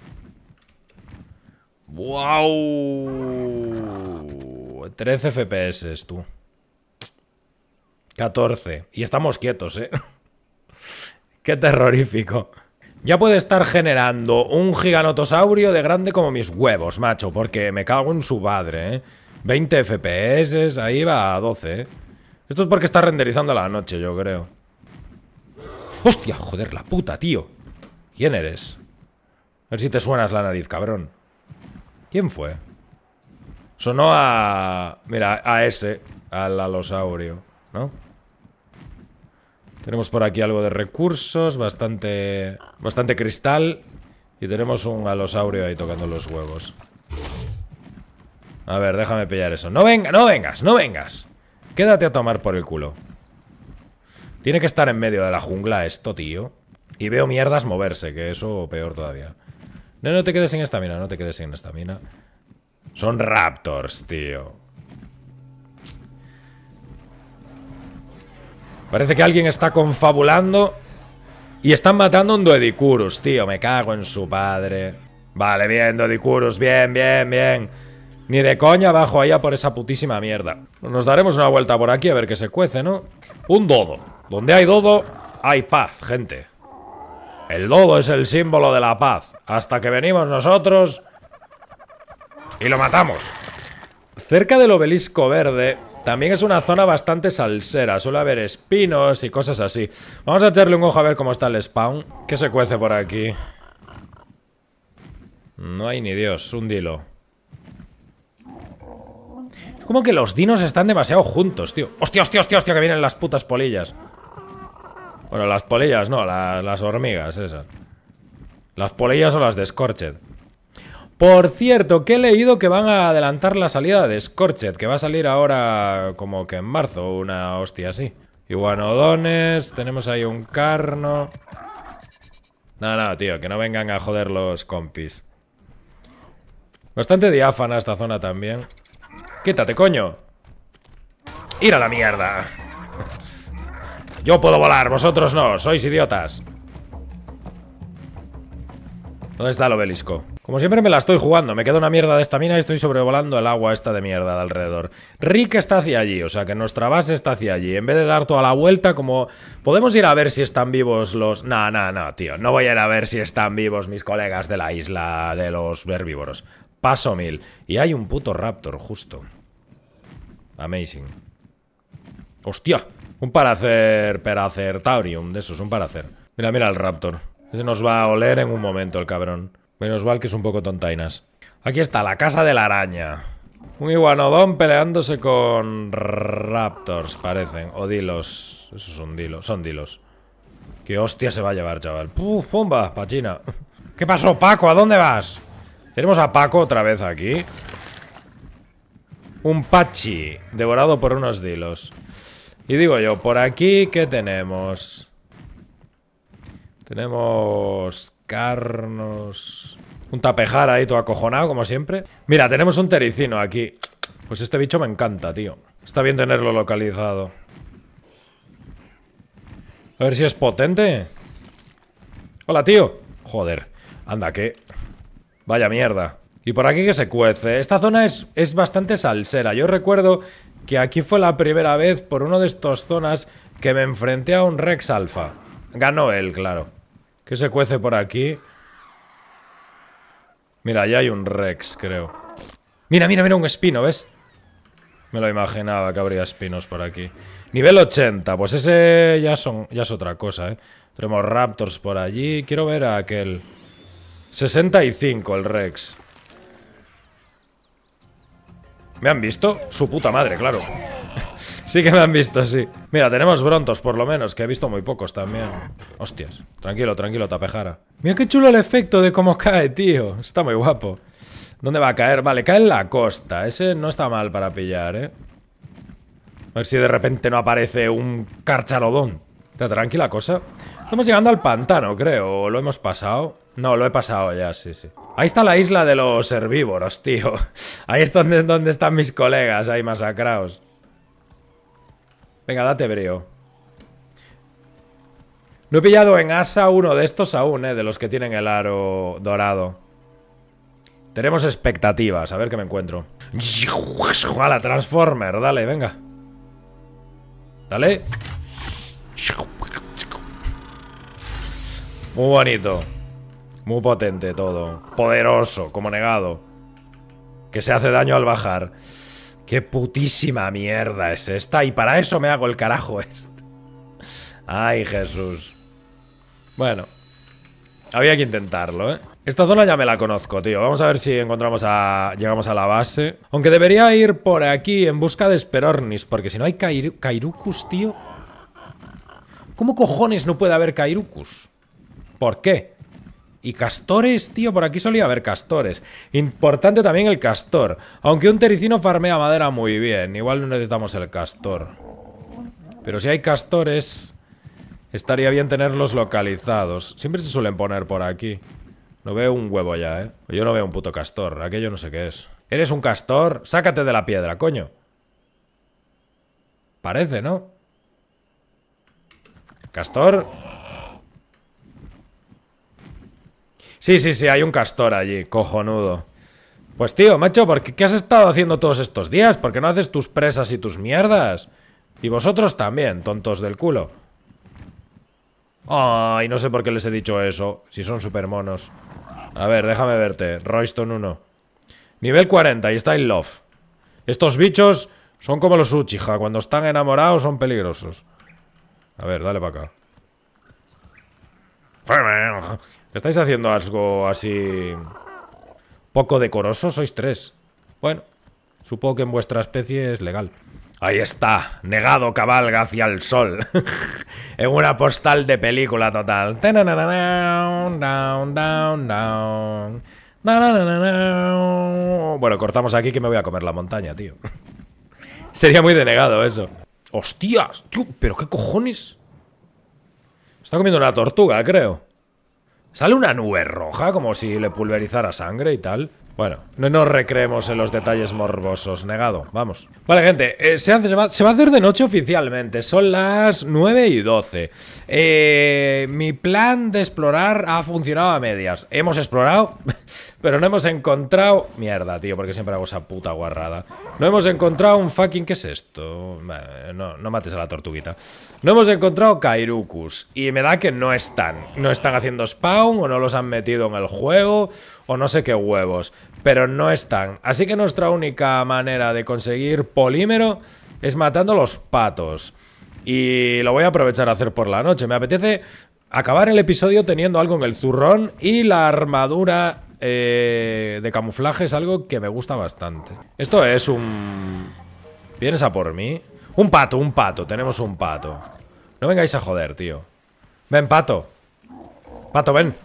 ¡Wow! 13 FPS, tú. 14. Y estamos quietos, ¿eh? Qué terrorífico. Ya puede estar generando un giganotosaurio de grande como mis huevos, macho, porque me cago en su padre, ¿eh? 20 FPS, ahí va a 12, ¿eh? Esto es porque está renderizando a la noche, yo creo. ¡Hostia, joder, la puta, tío! ¿Quién eres? A ver si te suenas la nariz, cabrón. ¿Quién fue? Sonó a... Mira, a ese, al alosaurio. ¿no? Tenemos por aquí algo de recursos, bastante, bastante cristal y tenemos un alosaurio ahí tocando los huevos. A ver, déjame pillar eso. No venga, no vengas, no vengas. Quédate a tomar por el culo. Tiene que estar en medio de la jungla esto, tío. Y veo mierdas moverse, que eso peor todavía. No, no te quedes en esta mina, no te quedes en esta mina. Son raptors, tío. Parece que alguien está confabulando y están matando a un Doedicurus, tío. Me cago en su padre. Vale, bien, Doedicurus, bien, bien, bien. Ni de coña bajo allá por esa putísima mierda. Nos daremos una vuelta por aquí a ver qué se cuece, ¿no? Un dodo. Donde hay dodo, hay paz, gente. El dodo es el símbolo de la paz. Hasta que venimos nosotros y lo matamos. Cerca del obelisco verde también es una zona bastante salsera, suele haber espinos y cosas así. Vamos a echarle un ojo a ver cómo está el spawn. ¿Qué se cuece por aquí? No hay ni Dios, un dilo. Es como que los dinos están demasiado juntos, tío. ¡Hostia, hostia, hostia, Que vienen las putas polillas. Bueno, las polillas no, las hormigas esas. Las polillas o las de Scorched. Por cierto, que he leído que van a adelantar la salida de Scorchet, que va a salir ahora como que en marzo, una hostia así. Iguanodones, tenemos ahí un carno. No, no, tío, que no vengan a joder los compis. Bastante diáfana esta zona también. Quítate, coño. Ir a la mierda. Yo puedo volar, vosotros no, sois idiotas. ¿Dónde está el obelisco? Como siempre me la estoy jugando, me queda una mierda de estamina y estoy sobrevolando el agua esta de mierda de alrededor. Rick está hacia allí, o sea que nuestra base está hacia allí. En vez de dar toda la vuelta, como... Podemos ir a ver si están vivos los... No, no, no, tío. No voy a ir a ver si están vivos mis colegas de la isla de los herbívoros. Paso mil. Y hay un puto raptor, justo. Amazing. ¡Hostia! Un paracer... hacer Taurium, de esos, un paracer. Mira, mira el raptor. Se nos va a oler en un momento el cabrón. Menos mal que es un poco tontainas. Aquí está, la casa de la araña. Un iguanodón peleándose con raptors, parecen. O dilos. Eso es un dilo. Son dilos. Qué hostia se va a llevar, chaval. ¡Puf! ¡Pumba! Pachina. ¿Qué pasó, Paco? ¿A dónde vas? Tenemos a Paco otra vez aquí. Un Pachi, devorado por unos dilos. Y digo yo, por aquí, ¿qué tenemos? Tenemos carnos Un tapejar ahí todo acojonado, como siempre. Mira, tenemos un tericino aquí. Pues este bicho me encanta, tío. Está bien tenerlo localizado. A ver si es potente. Hola, tío. Joder. Anda, qué Vaya mierda. Y por aquí que se cuece. Esta zona es, es bastante salsera. Yo recuerdo que aquí fue la primera vez por uno de estas zonas que me enfrenté a un Rex Alpha. Ganó él, claro. Que se cuece por aquí? Mira, ya hay un Rex, creo. Mira, mira, mira, un espino, ¿ves? Me lo imaginaba que habría espinos por aquí. Nivel 80, pues ese ya, son, ya es otra cosa, ¿eh? Tenemos Raptors por allí. Quiero ver a aquel. 65, el Rex. ¿Me han visto? Su puta madre, claro. sí que me han visto, sí. Mira, tenemos brontos por lo menos, que he visto muy pocos también. Hostias. Tranquilo, tranquilo, tapejara. Mira qué chulo el efecto de cómo cae, tío. Está muy guapo. ¿Dónde va a caer? Vale, cae en la costa. Ese no está mal para pillar, ¿eh? A ver si de repente no aparece un carcharodón. Está tranquila cosa. Estamos llegando al pantano, creo. ¿Lo hemos pasado? No, lo he pasado ya, sí, sí. Ahí está la isla de los herbívoros, tío. Ahí es donde, donde están mis colegas, ahí masacrados. Venga, date breo. No he pillado en asa uno de estos aún, eh, de los que tienen el aro dorado. Tenemos expectativas, a ver qué me encuentro. A la Transformer, dale, venga. Dale. Muy bonito. Muy potente todo. Poderoso, como negado. Que se hace daño al bajar. Qué putísima mierda es esta. Y para eso me hago el carajo este. Ay, Jesús. Bueno. Había que intentarlo, ¿eh? Esta zona ya me la conozco, tío. Vamos a ver si encontramos a... Llegamos a la base. Aunque debería ir por aquí en busca de Sperornis. Porque si no hay Kairukus, tío... ¿Cómo cojones no puede haber Kairukus? ¿Por qué? Y castores, tío, por aquí solía haber castores. Importante también el castor. Aunque un tericino farmea madera muy bien. Igual no necesitamos el castor. Pero si hay castores, estaría bien tenerlos localizados. Siempre se suelen poner por aquí. No veo un huevo ya, ¿eh? Pues yo no veo un puto castor. Aquello no sé qué es. ¿Eres un castor? Sácate de la piedra, coño. Parece, ¿no? Castor... Sí, sí, sí, hay un castor allí, cojonudo. Pues tío, macho, ¿por qué, has estado haciendo todos estos días? ¿Por qué no haces tus presas y tus mierdas? Y vosotros también, tontos del culo. Ay, no sé por qué les he dicho eso, si son supermonos. monos. A ver, déjame verte. Royston 1. Nivel 40 y está en love. Estos bichos son como los Uchiha. Cuando están enamorados son peligrosos. A ver, dale para acá. ¿Estáis haciendo algo así poco decoroso? Sois tres. Bueno, supongo que en vuestra especie es legal. Ahí está, negado cabalga hacia el sol. en una postal de película total. Bueno, cortamos aquí que me voy a comer la montaña, tío. Sería muy denegado eso. ¡Hostias! ¿Pero qué cojones? Está comiendo una tortuga, creo. Sale una nube roja como si le pulverizara sangre y tal. Bueno, no nos recreemos en los detalles morbosos, negado, vamos. Vale, gente, eh, se, va, a hacer de noche oficialmente, son las 9 y 12. Eh, mi plan de explorar ha funcionado a medias. Hemos explorado, pero no hemos encontrado... Mierda, tío, porque siempre hago esa puta guarrada. No hemos encontrado un fucking... ¿Qué es esto? no, no mates a la tortuguita. No hemos encontrado Kairukus, y me da que no están. No están haciendo spawn o no los han metido en el juego o no sé qué huevos, pero no están. Así que nuestra única manera de conseguir polímero es matando los patos. Y lo voy a aprovechar a hacer por la noche. Me apetece acabar el episodio teniendo algo en el zurrón y la armadura eh, de camuflaje es algo que me gusta bastante. Esto es un... ¿Vienes a por mí? Un pato, un pato. Tenemos un pato. No vengáis a joder, tío. Ven, pato. Pato, ven.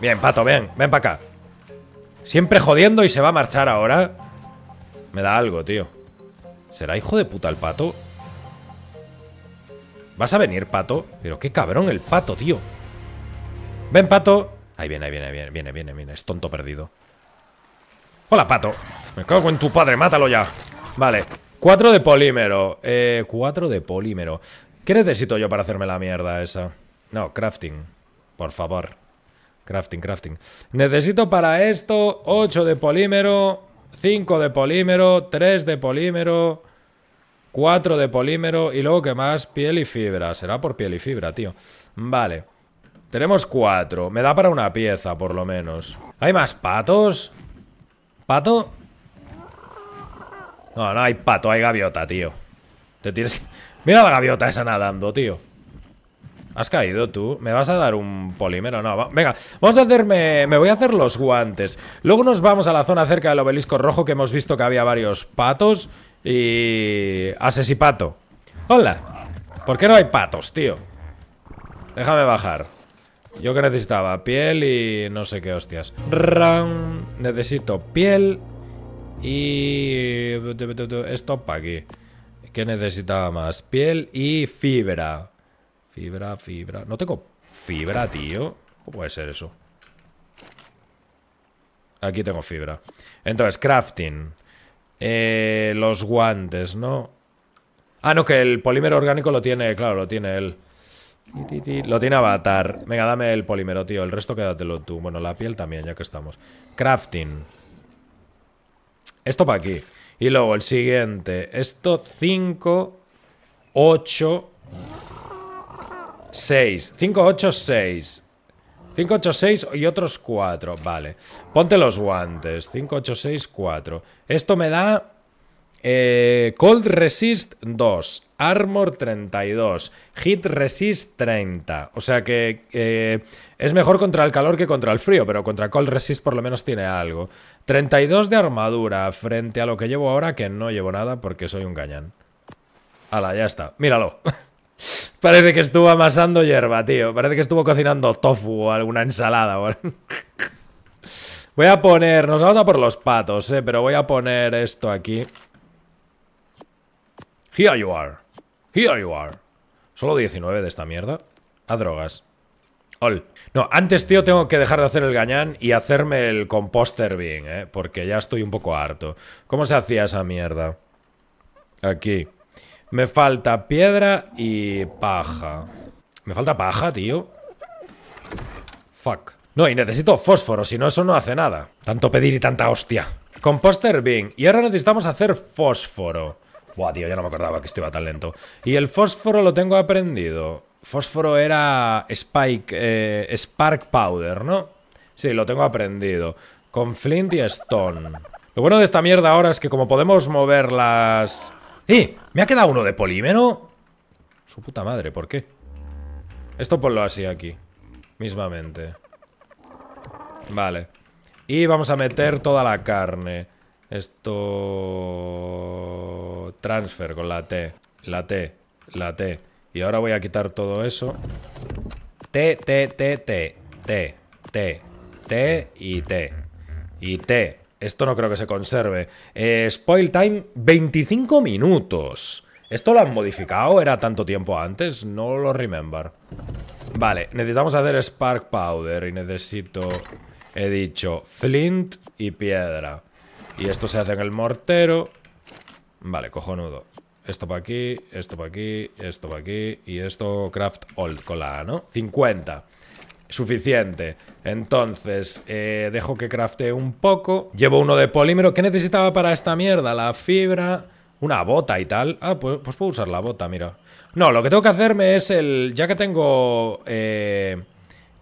Bien, pato, ven, ven para acá. Siempre jodiendo y se va a marchar ahora. Me da algo, tío. ¿Será hijo de puta el pato? ¿Vas a venir, pato? Pero qué cabrón el pato, tío. Ven, pato. Ahí viene, ahí viene, viene, viene, viene, viene. Es tonto perdido. Hola, pato. Me cago en tu padre, mátalo ya. Vale. Cuatro de polímero. Eh, cuatro de polímero. ¿Qué necesito yo para hacerme la mierda esa? No, crafting. Por favor. Crafting, crafting. Necesito para esto 8 de polímero, 5 de polímero, 3 de polímero, 4 de polímero y luego ¿qué más piel y fibra. Será por piel y fibra, tío. Vale. Tenemos 4. Me da para una pieza, por lo menos. ¿Hay más patos? ¿Pato? No, no hay pato, hay gaviota, tío. Te tienes Mira la gaviota esa nadando, tío. Has caído tú. ¿Me vas a dar un polímero? No, venga, vamos a hacerme... Me voy a hacer los guantes. Luego nos vamos a la zona cerca del obelisco rojo que hemos visto que había varios patos y... Asesipato. Hola. ¿Por qué no hay patos, tío? Déjame bajar. Yo que necesitaba piel y no sé qué hostias. Ram. Necesito piel y... Esto para aquí. ¿Qué necesitaba más? Piel y fibra. Fibra, fibra. No tengo fibra, tío. ¿Cómo puede ser eso? Aquí tengo fibra. Entonces, crafting. Eh, los guantes, ¿no? Ah, no, que el polímero orgánico lo tiene, claro, lo tiene él. Lo tiene Avatar. Venga, dame el polímero, tío. El resto quédatelo tú. Bueno, la piel también, ya que estamos. Crafting. Esto para aquí. Y luego el siguiente. Esto 5, 8, 6. 5, 8, 6. 5, 8, 6 y otros 4. Vale. Ponte los guantes. 5, 8, 6, 4. Esto me da... Eh, Cold Resist 2, Armor 32, Hit Resist 30. O sea que eh, es mejor contra el calor que contra el frío, pero contra Cold Resist por lo menos tiene algo. 32 de armadura frente a lo que llevo ahora, que no llevo nada porque soy un gañán. ¡Hala! ya está. Míralo. Parece que estuvo amasando hierba, tío. Parece que estuvo cocinando tofu o alguna ensalada. voy a poner... Nos vamos a por los patos, eh. Pero voy a poner esto aquí. Here you are. Here you are. Solo 19 de esta mierda. A drogas. Ol. No, antes, tío, tengo que dejar de hacer el gañán y hacerme el composter bien, eh. Porque ya estoy un poco harto. ¿Cómo se hacía esa mierda? Aquí. Me falta piedra y paja. Me falta paja, tío. Fuck. No, y necesito fósforo, si no eso no hace nada. Tanto pedir y tanta hostia. Composter bin. Y ahora necesitamos hacer fósforo. Buah, tío, ya no me acordaba que esto iba tan lento. Y el fósforo lo tengo aprendido. Fósforo era Spike, eh, Spark Powder, ¿no? Sí, lo tengo aprendido. Con Flint y Stone. Lo bueno de esta mierda ahora es que como podemos mover las ¡Eh! Me ha quedado uno de polímero. Su puta madre, ¿por qué? Esto lo así aquí. Mismamente. Vale. Y vamos a meter toda la carne. Esto... Transfer con la T. La T. La T. Y ahora voy a quitar todo eso. T, T, T, T. T, T, T y T. Y T. Esto no creo que se conserve. Eh, spoil time, 25 minutos. ¿Esto lo han modificado? ¿Era tanto tiempo antes? No lo remember. Vale, necesitamos hacer Spark Powder y necesito... He dicho Flint y piedra. Y esto se hace en el mortero. Vale, cojonudo. Esto para aquí, esto para aquí, esto para aquí y esto craft old con la ¿no? 50. Suficiente. Entonces, eh, dejo que crafte un poco. Llevo uno de polímero. ¿Qué necesitaba para esta mierda? La fibra, una bota y tal. Ah, pues, pues, puedo usar la bota, mira. No, lo que tengo que hacerme es el... Ya que tengo eh,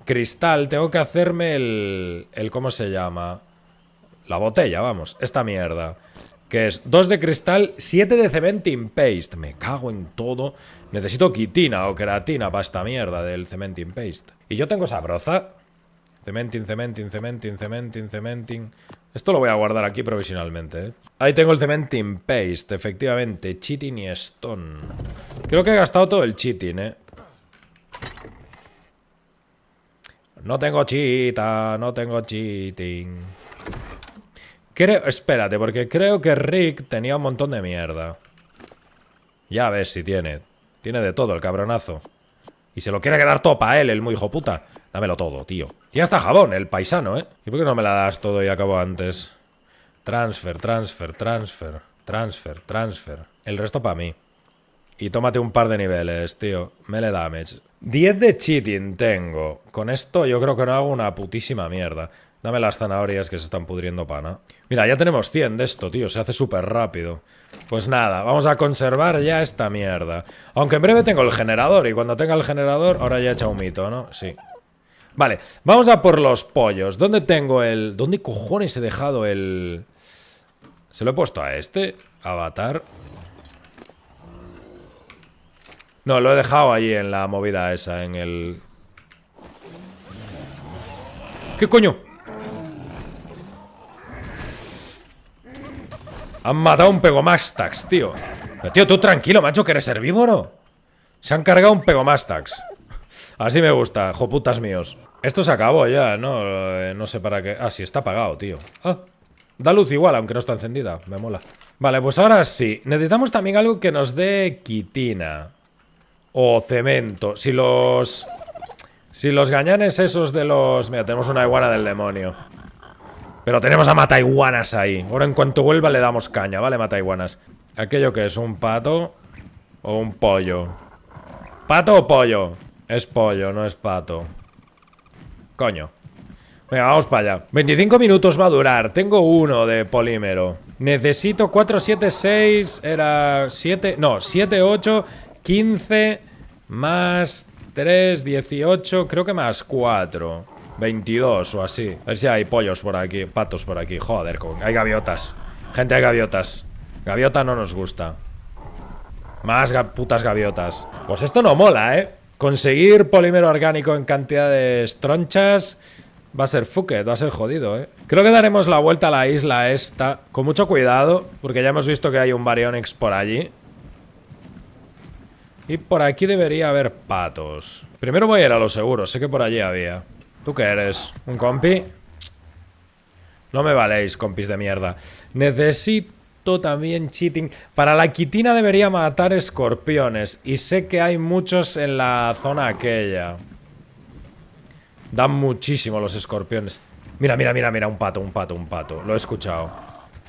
cristal, tengo que hacerme el, el... ¿Cómo se llama? La botella, vamos. Esta mierda que es 2 de cristal, 7 de cementing paste. Me cago en todo. Necesito quitina o queratina para esta mierda del cementing paste. Y yo tengo esa broza. Cementing, cementing, cementing, cementing, cementing. Esto lo voy a guardar aquí provisionalmente, ¿eh? Ahí tengo el cementing paste, efectivamente. Cheating y stone. Creo que he gastado todo el cheating, ¿eh? No tengo chita, no tengo cheating. Creo... Espérate, porque creo que Rick tenía un montón de mierda. Ya ves si tiene. Tiene de todo el cabronazo. Y se lo quiere quedar todo para él, el muy hijo puta. Dámelo todo, tío. Tiene hasta jabón, el paisano, ¿eh? ¿Y por qué no me la das todo y acabo antes? Transfer, transfer, transfer, transfer, transfer. El resto para mí. Y tómate un par de niveles, tío. Me Mele damage. 10 de cheating tengo. Con esto yo creo que no hago una putísima mierda. Dame las zanahorias que se están pudriendo pana. Mira, ya tenemos 100 de esto, tío. Se hace súper rápido. Pues nada, vamos a conservar ya esta mierda. Aunque en breve tengo el generador. Y cuando tenga el generador, ahora ya he echa un mito, ¿no? Sí. Vale, vamos a por los pollos. ¿Dónde tengo el...? ¿Dónde cojones he dejado el...? Se lo he puesto a este. Avatar. No, lo he dejado allí en la movida esa, en el... ¿Qué coño? Han matado un Pegomastax, tío Pero tío, tú tranquilo, macho, que eres herbívoro Se han cargado un Pegomastax Así me gusta, joputas míos Esto se acabó ya, ¿no? Eh, no sé para qué... Ah, sí, está apagado, tío Ah, da luz igual, aunque no está encendida Me mola Vale, pues ahora sí Necesitamos también algo que nos dé quitina O cemento Si los... Si los gañanes esos de los... Mira, tenemos una iguana del demonio pero tenemos a Mataiguanas ahí. Ahora en cuanto vuelva le damos caña, ¿vale, Mataiguanas? ¿Aquello que es? ¿Un pato o un pollo? ¿Pato o pollo? Es pollo, no es pato. Coño. Venga, vamos para allá. 25 minutos va a durar. Tengo uno de polímero. Necesito 4, 7, 6... Era 7... No, 7, 8, 15... Más 3, 18... Creo que más 4... 22 o así. A ver si hay pollos por aquí, patos por aquí. Joder, con... hay gaviotas. Gente, hay gaviotas. Gaviota no nos gusta. Más putas gaviotas. Pues esto no mola, ¿eh? Conseguir polímero orgánico en cantidades tronchas va a ser fuque, va a ser jodido, ¿eh? Creo que daremos la vuelta a la isla esta con mucho cuidado, porque ya hemos visto que hay un Baryonyx por allí. Y por aquí debería haber patos. Primero voy a ir a lo seguro, sé que por allí había. ¿Tú qué eres? ¿Un compi? No me valéis, compis de mierda. Necesito también cheating. Para la quitina debería matar escorpiones. Y sé que hay muchos en la zona aquella. Dan muchísimo los escorpiones. Mira, mira, mira, mira. Un pato, un pato, un pato. Lo he escuchado.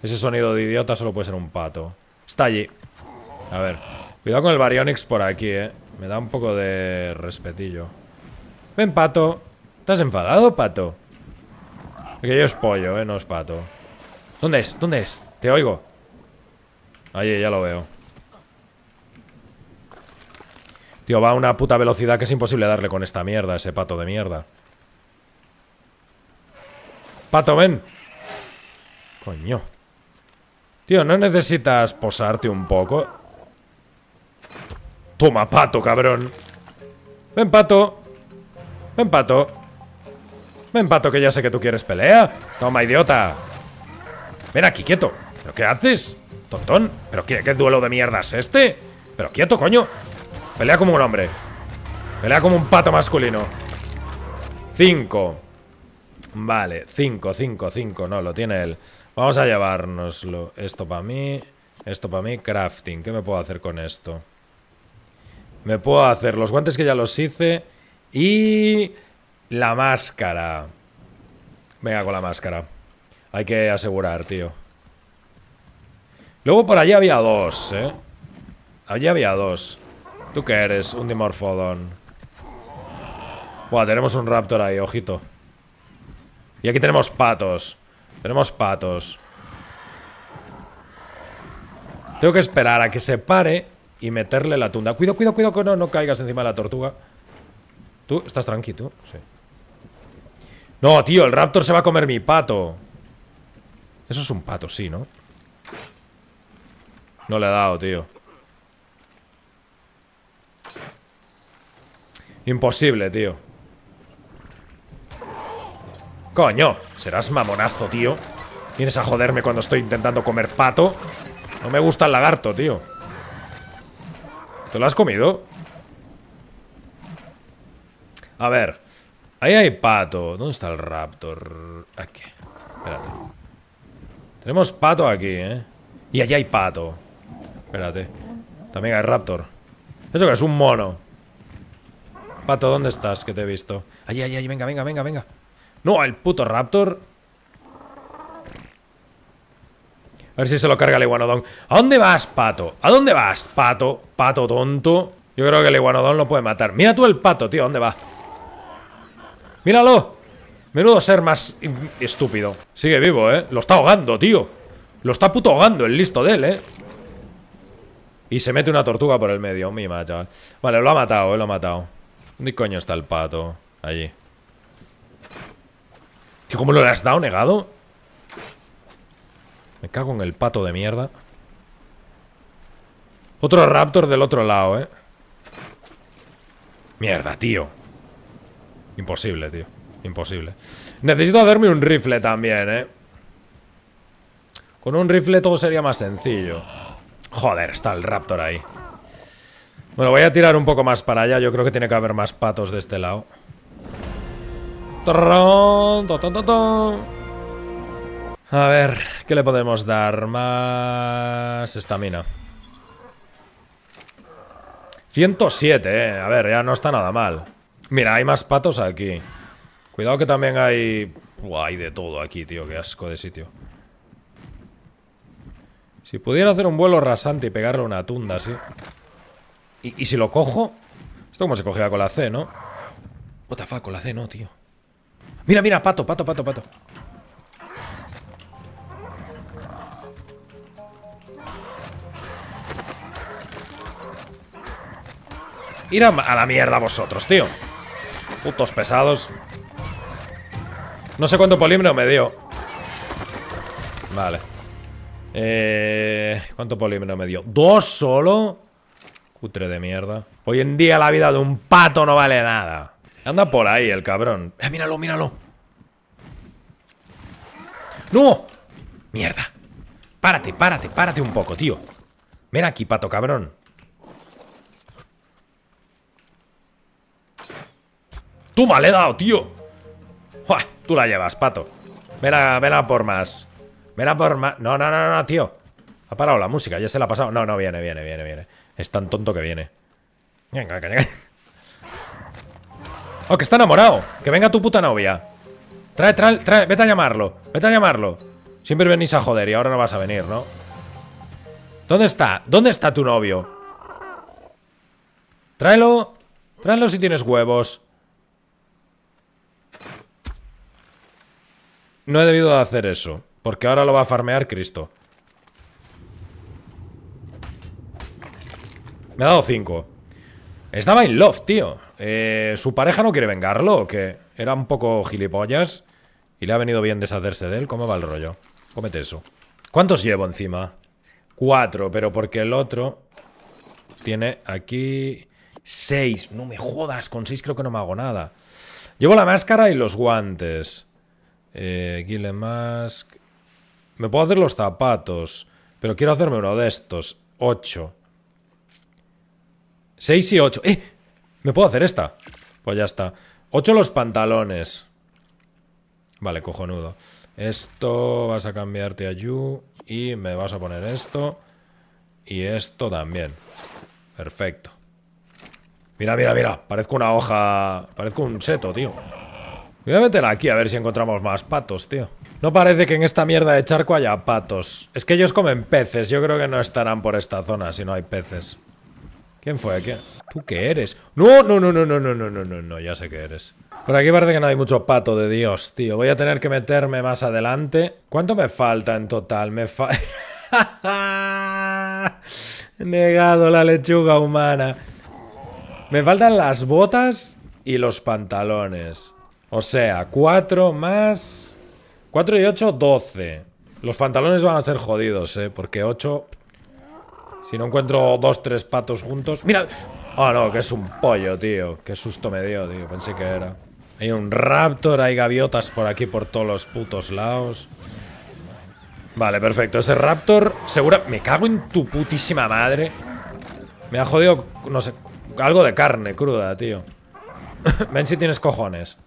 Ese sonido de idiota solo puede ser un pato. Está allí. A ver. Cuidado con el Baryonyx por aquí, eh. Me da un poco de respetillo. Ven, pato. ¿Estás enfadado, pato? yo es pollo, eh, no es pato ¿Dónde es? ¿Dónde es? Te oigo Ahí, ya lo veo Tío, va a una puta velocidad que es imposible darle con esta mierda Ese pato de mierda Pato, ven Coño Tío, ¿no necesitas posarte un poco? Toma, pato, cabrón Ven, pato Ven, pato empato que ya sé que tú quieres pelea. Toma, idiota. Ven aquí, quieto. ¿Pero qué haces? Tontón. ¿Pero qué, qué duelo de mierda es este? Pero quieto, coño. Pelea como un hombre. Pelea como un pato masculino. Cinco. Vale, cinco, cinco, cinco. No, lo tiene él. Vamos a llevárnoslo. Esto para mí. Esto para mí. Crafting. ¿Qué me puedo hacer con esto? Me puedo hacer los guantes que ya los hice. Y... La máscara. Venga con la máscara. Hay que asegurar, tío. Luego por allí había dos, ¿eh? Allí había dos. ¿Tú qué eres? Un dimorfodón Buah, tenemos un raptor ahí, ojito. Y aquí tenemos patos. Tenemos patos. Tengo que esperar a que se pare y meterle la tunda. Cuidado, cuidado, cuidado que no, no caigas encima de la tortuga. Tú estás tranquilo, sí. No, tío, el raptor se va a comer mi pato Eso es un pato, sí, ¿no? No le ha dado, tío Imposible, tío Coño, serás mamonazo, tío Vienes a joderme cuando estoy intentando comer pato No me gusta el lagarto, tío ¿Te lo has comido? A ver Ahí hay pato. ¿Dónde está el raptor? Aquí. Espérate. Tenemos pato aquí, ¿eh? Y allá hay pato. Espérate. También hay raptor. Eso que es un mono. Pato, ¿dónde estás? Que te he visto. Allí, allí, allí. Venga, venga, venga, venga. No, el puto raptor. A ver si se lo carga el iguanodón. ¿A dónde vas, pato? ¿A dónde vas, pato? Pato tonto. Yo creo que el iguanodón lo puede matar. Mira tú el pato, tío. ¿A dónde va? ¡Míralo! Menudo ser más estúpido. Sigue vivo, ¿eh? Lo está ahogando, tío. Lo está puto ahogando el listo de él, ¿eh? Y se mete una tortuga por el medio. Mima, chaval. Vale, lo ha matado, ¿eh? Lo ha matado. ¿Dónde coño está el pato? Allí. Tío, ¿cómo lo le has dado, negado? Me cago en el pato de mierda. Otro raptor del otro lado, ¿eh? Mierda, tío. Imposible, tío. Imposible. Necesito hacerme un rifle también, ¿eh? Con un rifle todo sería más sencillo. Joder, está el raptor ahí. Bueno, voy a tirar un poco más para allá. Yo creo que tiene que haber más patos de este lado. A ver, ¿qué le podemos dar? Más estamina. 107, eh. A ver, ya no está nada mal. Mira, hay más patos aquí. Cuidado que también hay... hay de todo aquí, tío. Qué asco de sitio. Si pudiera hacer un vuelo rasante y pegarle una tunda, sí. ¿Y, si lo cojo... Esto como se cogía con la C, ¿no? WTF, con la C no, tío. Mira, mira, pato, pato, pato, pato. Ir a la mierda vosotros, tío. Putos pesados. No sé cuánto polímero me dio. Vale. Eh, ¿Cuánto polímero me dio? ¿Dos solo? Cutre de mierda. Hoy en día la vida de un pato no vale nada. Anda por ahí el cabrón. Eh, míralo, míralo. ¡No! Mierda. Párate, párate, párate un poco, tío. Ven aquí, pato cabrón. ¡Toma, le he dado, tío! Tú la llevas, pato. Ven a, por más. Ven por más. No, no, no, no, tío. Ha parado la música, ya se la ha pasado. No, no, viene, viene, viene, viene. Es tan tonto que viene. Venga, venga, venga. Oh, que está enamorado. Que venga tu puta novia. Trae, trae, trae. Vete a llamarlo. Vete a llamarlo. Siempre venís a joder y ahora no vas a venir, ¿no? ¿Dónde está? ¿Dónde está tu novio? Tráelo. Tráelo si tienes huevos. No he debido de hacer eso, porque ahora lo va a farmear Cristo. Me ha dado cinco Estaba in love, tío. Eh, ¿Su pareja no quiere vengarlo Que Era un poco gilipollas y le ha venido bien deshacerse de él. ¿Cómo va el rollo? Cómete eso. ¿Cuántos llevo encima? Cuatro, pero porque el otro tiene aquí seis. No me jodas, con seis creo que no me hago nada. Llevo la máscara y los guantes. Eh, Gile Me puedo hacer los zapatos. Pero quiero hacerme uno de estos. Ocho 6 y 8. ¡Eh! ¿Me puedo hacer esta? Pues ya está. Ocho los pantalones. Vale, cojonudo. Esto vas a cambiarte a You. Y me vas a poner esto. Y esto también. Perfecto. Mira, mira, mira. Parezco una hoja... Parezco un seto, tío. Voy a meter aquí a ver si encontramos más patos, tío. No parece que en esta mierda de charco haya patos. Es que ellos comen peces. Yo creo que no estarán por esta zona si no hay peces. ¿Quién fue? aquí? ¿Tú qué eres? No, no, no, no, no, no, no, no, no, no, ya sé qué eres. Por aquí parece que no hay mucho pato de Dios, tío. Voy a tener que meterme más adelante. ¿Cuánto me falta en total? Me fa... Negado la lechuga humana. Me faltan las botas y los pantalones. O sea, 4 más... 4 y 8, 12. Los pantalones van a ser jodidos, ¿eh? Porque 8... Si no encuentro dos, tres patos juntos... ¡Mira! Oh, no, que es un pollo, tío. Qué susto me dio, tío. Pensé que era. Hay un raptor, hay gaviotas por aquí, por todos los putos lados. Vale, perfecto. Ese raptor, segura... Me cago en tu putísima madre. Me ha jodido, no sé, algo de carne cruda, tío. Ven si tienes cojones.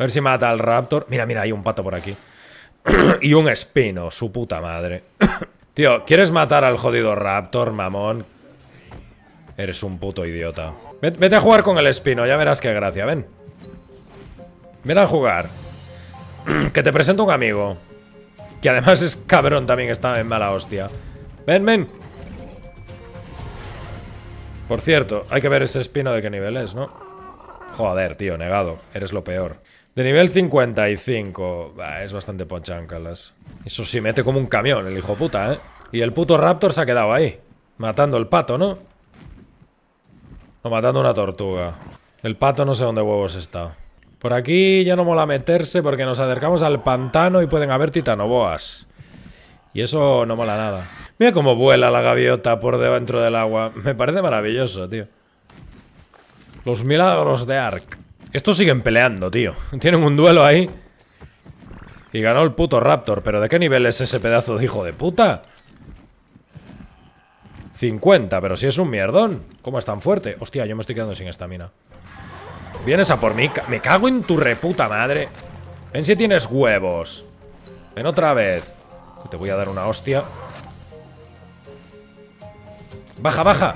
A ver si mata al Raptor. Mira, mira, hay un pato por aquí. y un espino, su puta madre. Tío, ¿quieres matar al jodido Raptor, mamón? Eres un puto idiota. Vete a jugar con el espino, ya verás qué gracia, ven. Ven a jugar. que te presento un amigo. Que además es cabrón, también está en mala hostia. Ven, ven. Por cierto, hay que ver ese espino de qué nivel es, ¿no? Joder, tío, negado. Eres lo peor. De nivel 55. es bastante ponchancalas. Eso sí, mete como un camión, el hijo puta, ¿eh? Y el puto Raptor se ha quedado ahí. Matando el pato, ¿no? O matando una tortuga. El pato no sé dónde huevos está. Por aquí ya no mola meterse porque nos acercamos al pantano y pueden haber titanoboas. Y eso no mola nada. Mira cómo vuela la gaviota por dentro del agua. Me parece maravilloso, tío. Los milagros de Ark. Estos siguen peleando, tío. Tienen un duelo ahí. Y ganó el puto Raptor. ¿Pero de qué nivel es ese pedazo de hijo de puta? 50, pero si es un mierdón. ¿Cómo es tan fuerte? Hostia, yo me estoy quedando sin mina. Vienes a por mí. Me cago en tu reputa madre. Ven si tienes huevos. Ven otra vez. Te voy a dar una hostia. Baja, baja.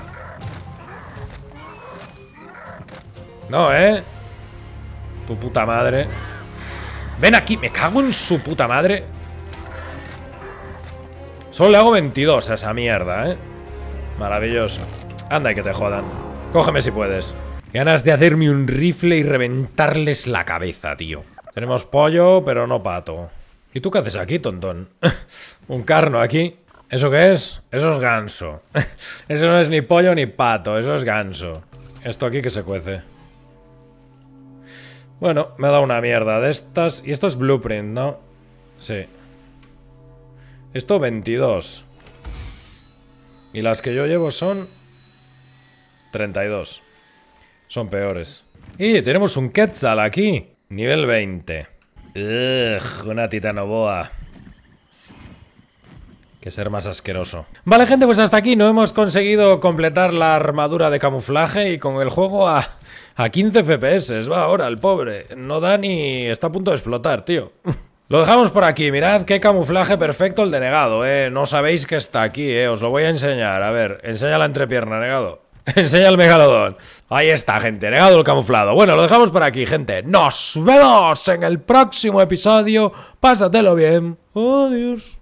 No, ¿eh? Tu puta madre. Ven aquí, me cago en su puta madre. Solo le hago 22 a esa mierda, ¿eh? Maravilloso. Anda y que te jodan. Cógeme si puedes. Ganas de hacerme un rifle y reventarles la cabeza, tío. Tenemos pollo, pero no pato. ¿Y tú qué haces aquí, tontón? un carno aquí. ¿Eso qué es? Eso es ganso. eso no es ni pollo ni pato, eso es ganso. Esto aquí que se cuece. Bueno, me ha dado una mierda de estas. Y esto es blueprint, ¿no? Sí. Esto 22. Y las que yo llevo son... 32. Son peores. Y tenemos un Quetzal aquí. Nivel 20. Ugh, una titanoboa que ser más asqueroso. Vale gente, pues hasta aquí no hemos conseguido completar la armadura de camuflaje y con el juego a, a 15 FPS, va ahora el pobre, no da ni... está a punto de explotar, tío. Lo dejamos por aquí, mirad qué camuflaje perfecto el de Negado, eh, no sabéis que está aquí, eh, os lo voy a enseñar, a ver, enseña la entrepierna, Negado. enseña el megalodón. Ahí está, gente, Negado el camuflado. Bueno, lo dejamos por aquí, gente. Nos vemos en el próximo episodio. Pásatelo bien. Adiós.